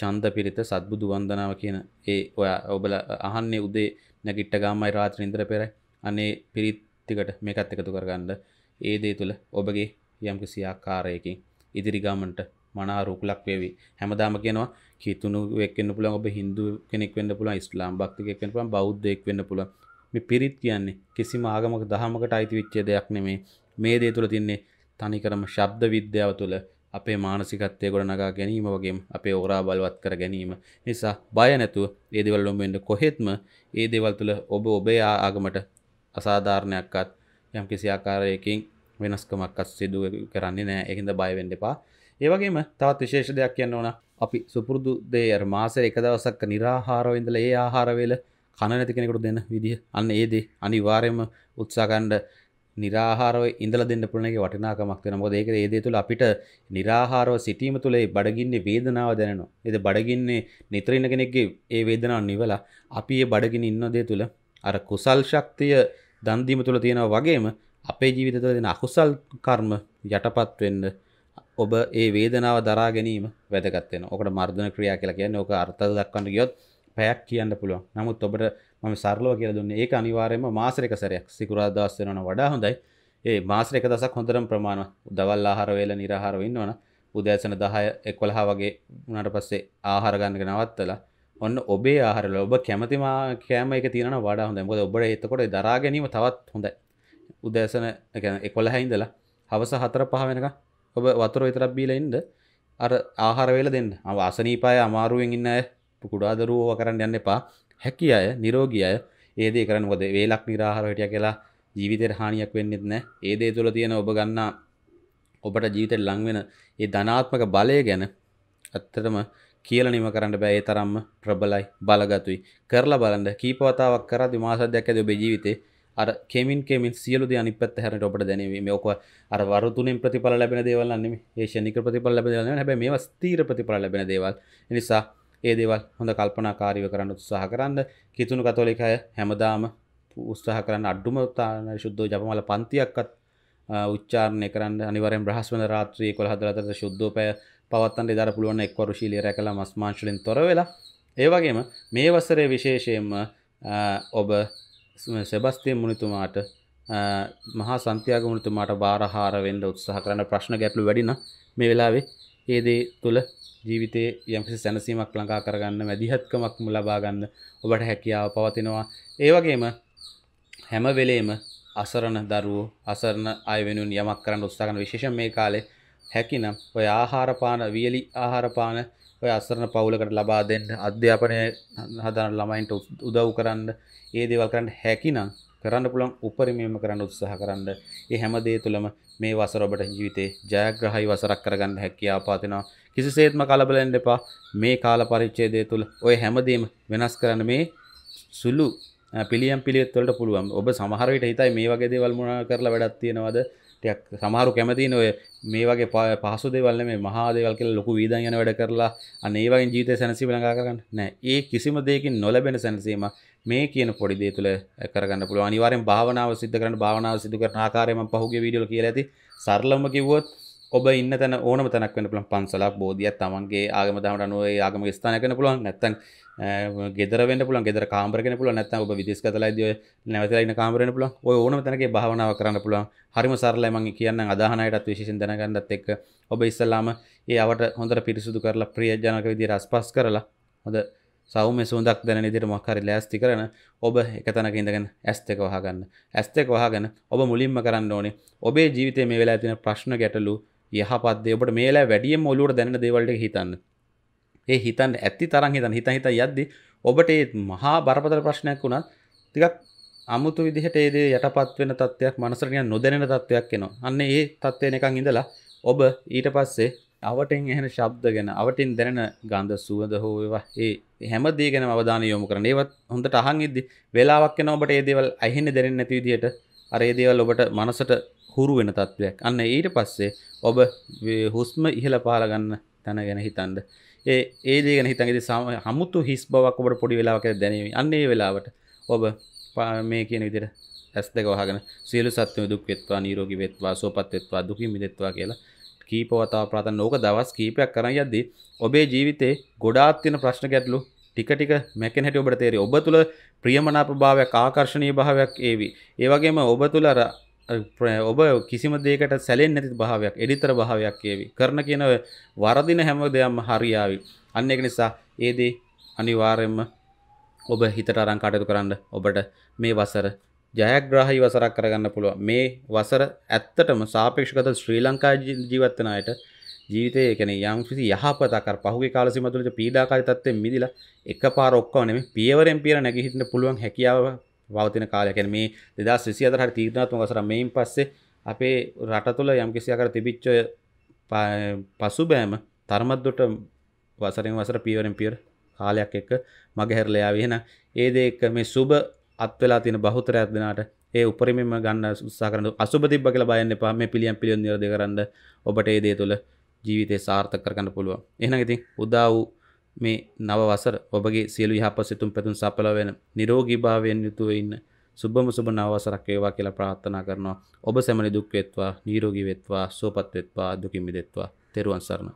S1: චන්ද පිරිත සත්බුදු වන්දනාව කියන ඒ ඔයා ඔබල අහන්නේ උදේ නැගිට්ට ගාමයි රාත්‍රී ඉඳලා පෙර අනේ පිරිත් ටිකට මේකත් එකතු කරගන්න ඒ දේ තුල ඔබගේ යම්කිසි ආකාරයකින් ඉදිරිගාමන්ට මනාරුකුලක් වේවි හැමදාම කියනවා කිතුුණු එක්කන්න පුළ ඔබ හිදු කෙනෙක් වන්න පුළ ස්ලාම් භක්තිකෙන් පුළ බෞද්ධෙක් වන්න පුළ මේ පිරිත් කියන්නේ කිසිම ආගමක දහමකට අයිති විච්චේ දෙයක් නෙමේ මේ දේ තුළ තින්නේ තනිකරම ශබ්ද විද්‍යාව තුළ අපේ මානසිකත්වය ගොඩ නගා ගැනීම වගේ අපේ ඕරා බලවත් කර ගැනීම නිසා බය නැතුව ඒදවල් ඔබෙන්ට කොහෙත්ම ඒ දේවල් තුළ ඔබ ඔබේ ආගමට අසාධාරණයක්කත් යම් කිසි ආකාරයකින් වෙනස්කමක් සිදුව කරන්නේ නෑ එහිද බයවෙන්න එපා ඒවගේම තවත් විශේෂ දෙයක් කියන්න ඕන අපි සුපුරුදු දේර් මාසර එක දවසක් නිරාහාරෝඉදල ඒ ආහාරවෙල කණ නැති කෙනෙකුට දෙන්න විදිහ අන්න ඒදේ අනිවාරයම උත්සාකණ්ඩ නිරාහාරව ඉඳල දෙන්න පුළනගේ වටිනාකමක් වෙන මොද ඒක ඒදේ තුළ අපිට නිරාහාරව සිටීම තුළේ බඩගින්නේ වේදනාව දැනනවා. එද බඩගින්නේ නිතරන්න කෙනෙක්ගේ ඒ වේදනාව නිවලා අපි ඒ බඩගින ඉන්න දේ තුළ අර කුසල් ශක්තිය දන්දීම තුළ තියෙනවා වගේම අපේ ජීවිතතුල දෙන අකුසල් කර්ම යටපත් වෙන්න ඔබ ඒ වේදනාව දරා ගැනීම වැදගත්වෙන ඕකට මර්ධන ක්‍රියා කියලා කියන්නේ ඕක අර්ථ දක්වන්න ගියොත් පැයක් කියන්න පුළුවන් නමුත් ඔබට මම සරලව කියලා දුන්නේ ඒක අනිවාර්යයෙන්ම මාසෙක සැරයක් සිකුරාදා දවස් වෙනවන වඩා හොඳයි ඒ මාසෙක දසක් හොඳටම ප්‍රමාණවත් දවල් ආහාර වේල නිරාහාරව ඉන්නවනම් උදෑසන 10 11 වගේ වුණාට පස්සේ ආහාර ගන්න නවත්තලා ඔන්න ඔබේ ආහාරවල ඔබ කැමති කෑම එක තියෙනවා වඩා හොඳයි මොකද ඔබට එතකොට දරා ගැනීම තවත් හොඳයි උදෑසන එකොළ හැයින්දලා හවස හතර පහ වෙනක ඔබ වතුර විතරක් බීලයින්ද අර ආහාරවේල දෙන්න අවාසනීපාය අමාරුවෙන් ඉන්න පුකුඩාදරුවෝ කරන්න යන්න එපා හැකි අය නිරෝගී අය ඒදේ කරන්න ොද වේලක් නිරාහරටය කියලා ජීවිතයට හානියක් වෙන්නෙත් නෑ ඒදේ තුළ තියෙන ඔබ ගන්නා ඔබට ජීවිතයට ලංවෙන ඒ ධනාත්මක බලය ගැන ඇත්තටම කියල නිම කරන්න බෑ ඒ තරම්ම ප්‍රබලයි බලගතුයි කරලා බලන්න කීපවතාවක් කර විමාසදයක් ඇද ඔබ ජීවිතේ අර කෙමින් කෙමින් සියලු දේ අනිත් පැත්ත හැරෙනට ඔබට දැනෙවීම ඕක අර වර තුනෙන් ප්‍රතිඵල ලැබෙන දේවල් නම් නෙමෙයි ඒ ශනික ප්‍රතිඵල ලැබෙන දේවල් නෙමෙයි හැබැයි මේවා ස්ථීර ප්‍රතිඵල ලැබෙන දේවල් ඒ නිසා ඒ දේවල් හොඳ කල්පනාකාරීව කරන්න උත්සාහ කරන්න කිතුණු කතෝලික අය හැමදාම උත්සාහ කරන්න අඩුම ශුද්ධෝ ජපමල පන්තියක්වත් උච්චාරණය කරන්න අනිවරෙන් බ්‍රහස්වන රාත්‍රී කොළ හදරතර ශුද්ධෝපය පවත්තන්ට දර පුළුවන් එක්වර ශීලිය රැකල මස්මාංශලින් තොර වෙලා ඒවගේම මේ වසරේ විශේෂයෙන්ම ඔබ සෙබස්තියන් මුනිතුමාට මහා සන්තියාග මුනිතුමාට බාරහාර වෙන්න උත්සාහ කරන ප්‍රශ්න ගැටලු වැඩි නම් මේ වෙලාවේ ඒ දේ තුල ජීවිතයේ යම්කිසි සැනසීමක් ළඟා කරගන්න මැදිහත්කමක් ලබා ගන්න ඔබට හැකියාව පවතිනවා ඒ වගේම හැම වෙලේම අසරණ දරුවෝ අසරණ අය වෙනුවෙන් යමක් කරන්න උත්සාහ කරන විශේෂයෙන් මේ කාලේ හැකිනම් ඔය ආහාර පාන වියලි ආහාර පාන ඔය අස්සරණ පවුලකට ලබා දෙන්න අධ්‍යාපනය හදාන ළමයින්ට උදව් කරන්න ඒ දේවල් කරන්න හැකිනම් කරන්න පුළුවන් උපරිමයම කරන්න උත්සාහ කරන්න. ඒ හැම දේ තුළම මේ වසර ඔබට ජීවිතේ ජයග්‍රහයි වසරක් කරගන්න හැකියාව පාතිනවා. කිසිසේත්ම කලබල වෙන්න එපා. මේ කාල පරිච්ඡේදය තුළ ඔය හැමදේම වෙනස් කරන්න මේ සුළු පිළියම් පිළිවෙත් වලට පුළුවන්. ඔබ සමහර විට හිතයි මේ වගේ දේවල් මොනවා කරලා වැඩක් තියනවද? ටයක් සමහරු කැමතින ඔය මේ වගේ පහසු දෙවල්ල මේ මහාදේවල් කියලා ලොකු වීදන් යන වැඩ කරලා අන්න ඒ වගේ ජීවිතය සැනසීම ළඟා කරගන්න නෑ ඒ කිසිම දෙයකින් නොලැබෙන සැනසීම මේ කියන පොඩි දේ තුළ කරගන්න පුළුවන් අනිවාර්යෙන් භාවනාව සිද්ධ කරන්න භාවනාව සිදු කරන ආකාරය මම පහුගිය වීඩියෝ වල කියලා ඇති සරලම කිව්වොත් ඔබ ඉන්න තැන ඕනම තැනක් වෙන්න පුළුවන් පන්සලක් බෝධියක් තමන්ගේ ආගම දහමට අනුව ඒ ආගමක ස්ථානයක් වෙන්න පුළුවන් නැත්නම් ගෙදරෙන් පුල ගෙදර කාමරෙන පුල නැත ඔබ විදිස්කතලා ද නැවතරන්න කාමරෙන පුල ඕන තැනගේ භාවනාව කරන්න පුළුවන් හරිම සරලයි මගේ කියන්න අදහනයටත් විශෂෙන් දැනගන්නත් එක් ඔබ ඉස්සල්ලාම ඒ අවට හොඳට පිරිසුදු කරලා ප්‍රියජනක විදි රස්පස් කරලා හොඳ සෞම සුන්දක් දැන ඉදිර මක්කරි ලෑස්ති කරන ඔබ එකතනක ඉඳගෙන ඇස්තක වහගන්න ඇස්තක වහගෙන ඔබ මුලින්ම කරන්න ඕනේ ඔබේ ජීවිතය මේ වෙලා තින ප්‍රශ්න ගැටලු යහපත්දේ ඔබට මේලා වැඩියම් ඔලුවට දැන දේවල්ට හිතන්න ඒ හිතන් ඇති තරන් හිතන් හිත හිත යද්දි ඔබට ඒ මහා බරපතල ප්‍රශ්නයක් වුණත් ටිකක් අමුතු විදිහට ඒ දේ යටපත් වෙන තත්ත්වයක් මනසට නිකන් නොදැනෙන තත්ත්වයක් එනවා. අන්න ඒ තත්ත්වය නිකන් ඉඳලා ඔබ ඊට පස්සේ අවටෙන් එහෙන ශබ්ද ගැන අවටින් දැනෙන ගන්ධ සුවඳ හෝ ඒවා ඒ හැම දේ ගැනම අවධානය යොමු කරන්න. ඒවත් හොඳට අහන් ඉද්දි වෙලාවක් යන ඔබට ඒ දේවල් ඇහෙන්නේ දැනෙන්නේ නැති විදිහට අර ඒ දේවල් ඔබට මනසට හුරු වෙන තත්වයක්. අන්න ඊට පස්සේ ඔබ හුස්ම ඉහළ පහළ ගන්න තැන ගැන හිතනද ඒ ඒ දේගෙන හිතන්ගෙද සම හමුතු හිස් බවක් ඔබට පොඩි වෙලාවක දැනීම අන්නේ වෙලාවට ඔබ මේ කියන විදිර ඇස් දෙක වහගෙන සියලු සත්වම දුක් වෙත්වා නිරෝගී වෙත්වා සුවපත් වෙත්වා දුකින් මිදෙත්වා කියලා කීප වතාවක් ප්‍රාර්ථනා නෝක දවස් කීපයක් කරන් යද්දී ඔබේ ජීවිතේ ගොඩාක් තියෙන ප්‍රශ්න ගැටලු ටික ටික මැකෙන හැටි ඔබට තේරෙයි. ඔබ තුල ප්‍රියමනාප භාවයක් ආකර්ෂණීය භාවයක් ඒවි. ඒ වගේම ඔබ තුල අර ඔබ කිසිම දේකට සැලෙන් නැති භාවයක් එඩිතර භාවයක් කියවි කරන කියන වරදින හැම දෙයක්ම හරියාවි අන්න එක නිසා ඒදේ අනිවාර්යෙන්ම ඔබ හිතට අරන් කටයුතු කරන්න ඔබට මේ වසර ජයග්‍රාහී වසරක් කරගන්න පුළුවන් මේ වසර ඇත්තටම සාපේක්ෂකත ශ්‍රී ලංකා ජීවත්වන අයට ජීවිතය එකන යම් කිසි යහපතකර පහුගේ කාලසිමතුලට පීඩාකාරී තත්ත්වයෙන් මිදිලා එකපාර ඔක්කොම නෙමෙයි පියවරෙන් පියවර නැගී හිටින්න පුළුවන් හැකියාව පවතින කාලය يعني මේ 2024 හරි තීරණාත්මක වසර මේන් පස්සේ අපේ රට තුළ යම්කිසි ආකාර තිබිච්ච පසුබෑම තරමද්දොට වසරෙන් වසර පියවරෙන් පියවර කාලයක් එක්ක මගහැරලා යාවේ එහෙනම් ඒ දේ එක්ක මේ සුබ අත් වෙලා තියෙන බහුතරයක් දෙනාට ඒ උපරිමම ගන්න උත්සා කරන අසුබ තිබ්බ කියලා බයන්න එපා මේ පිළියම් පිළියම් නිරදේ කරන්න ඔබට ඒ දේ තුළ ජීවිතේ සාර්ථක කරගන්න පුළුවන් එහෙනම් ඉතින් උදා වූ මේ නව වසර ඔබගේ සියලු යහපත් සිතුම් පැතුම් සඵල වෙන නිරෝගීභාවයෙන් යුතුව ඉන්න සුබම සුබ නව වසරක් වේවා කියලා ප්‍රාර්ථනා කරනවා ඔබ සැමනි දුක් වෙත්වා නිරෝගී වෙත්වා සුවපත් වෙත්වා දුකින් මිදෙත්වා තෙරුවන් සරණයි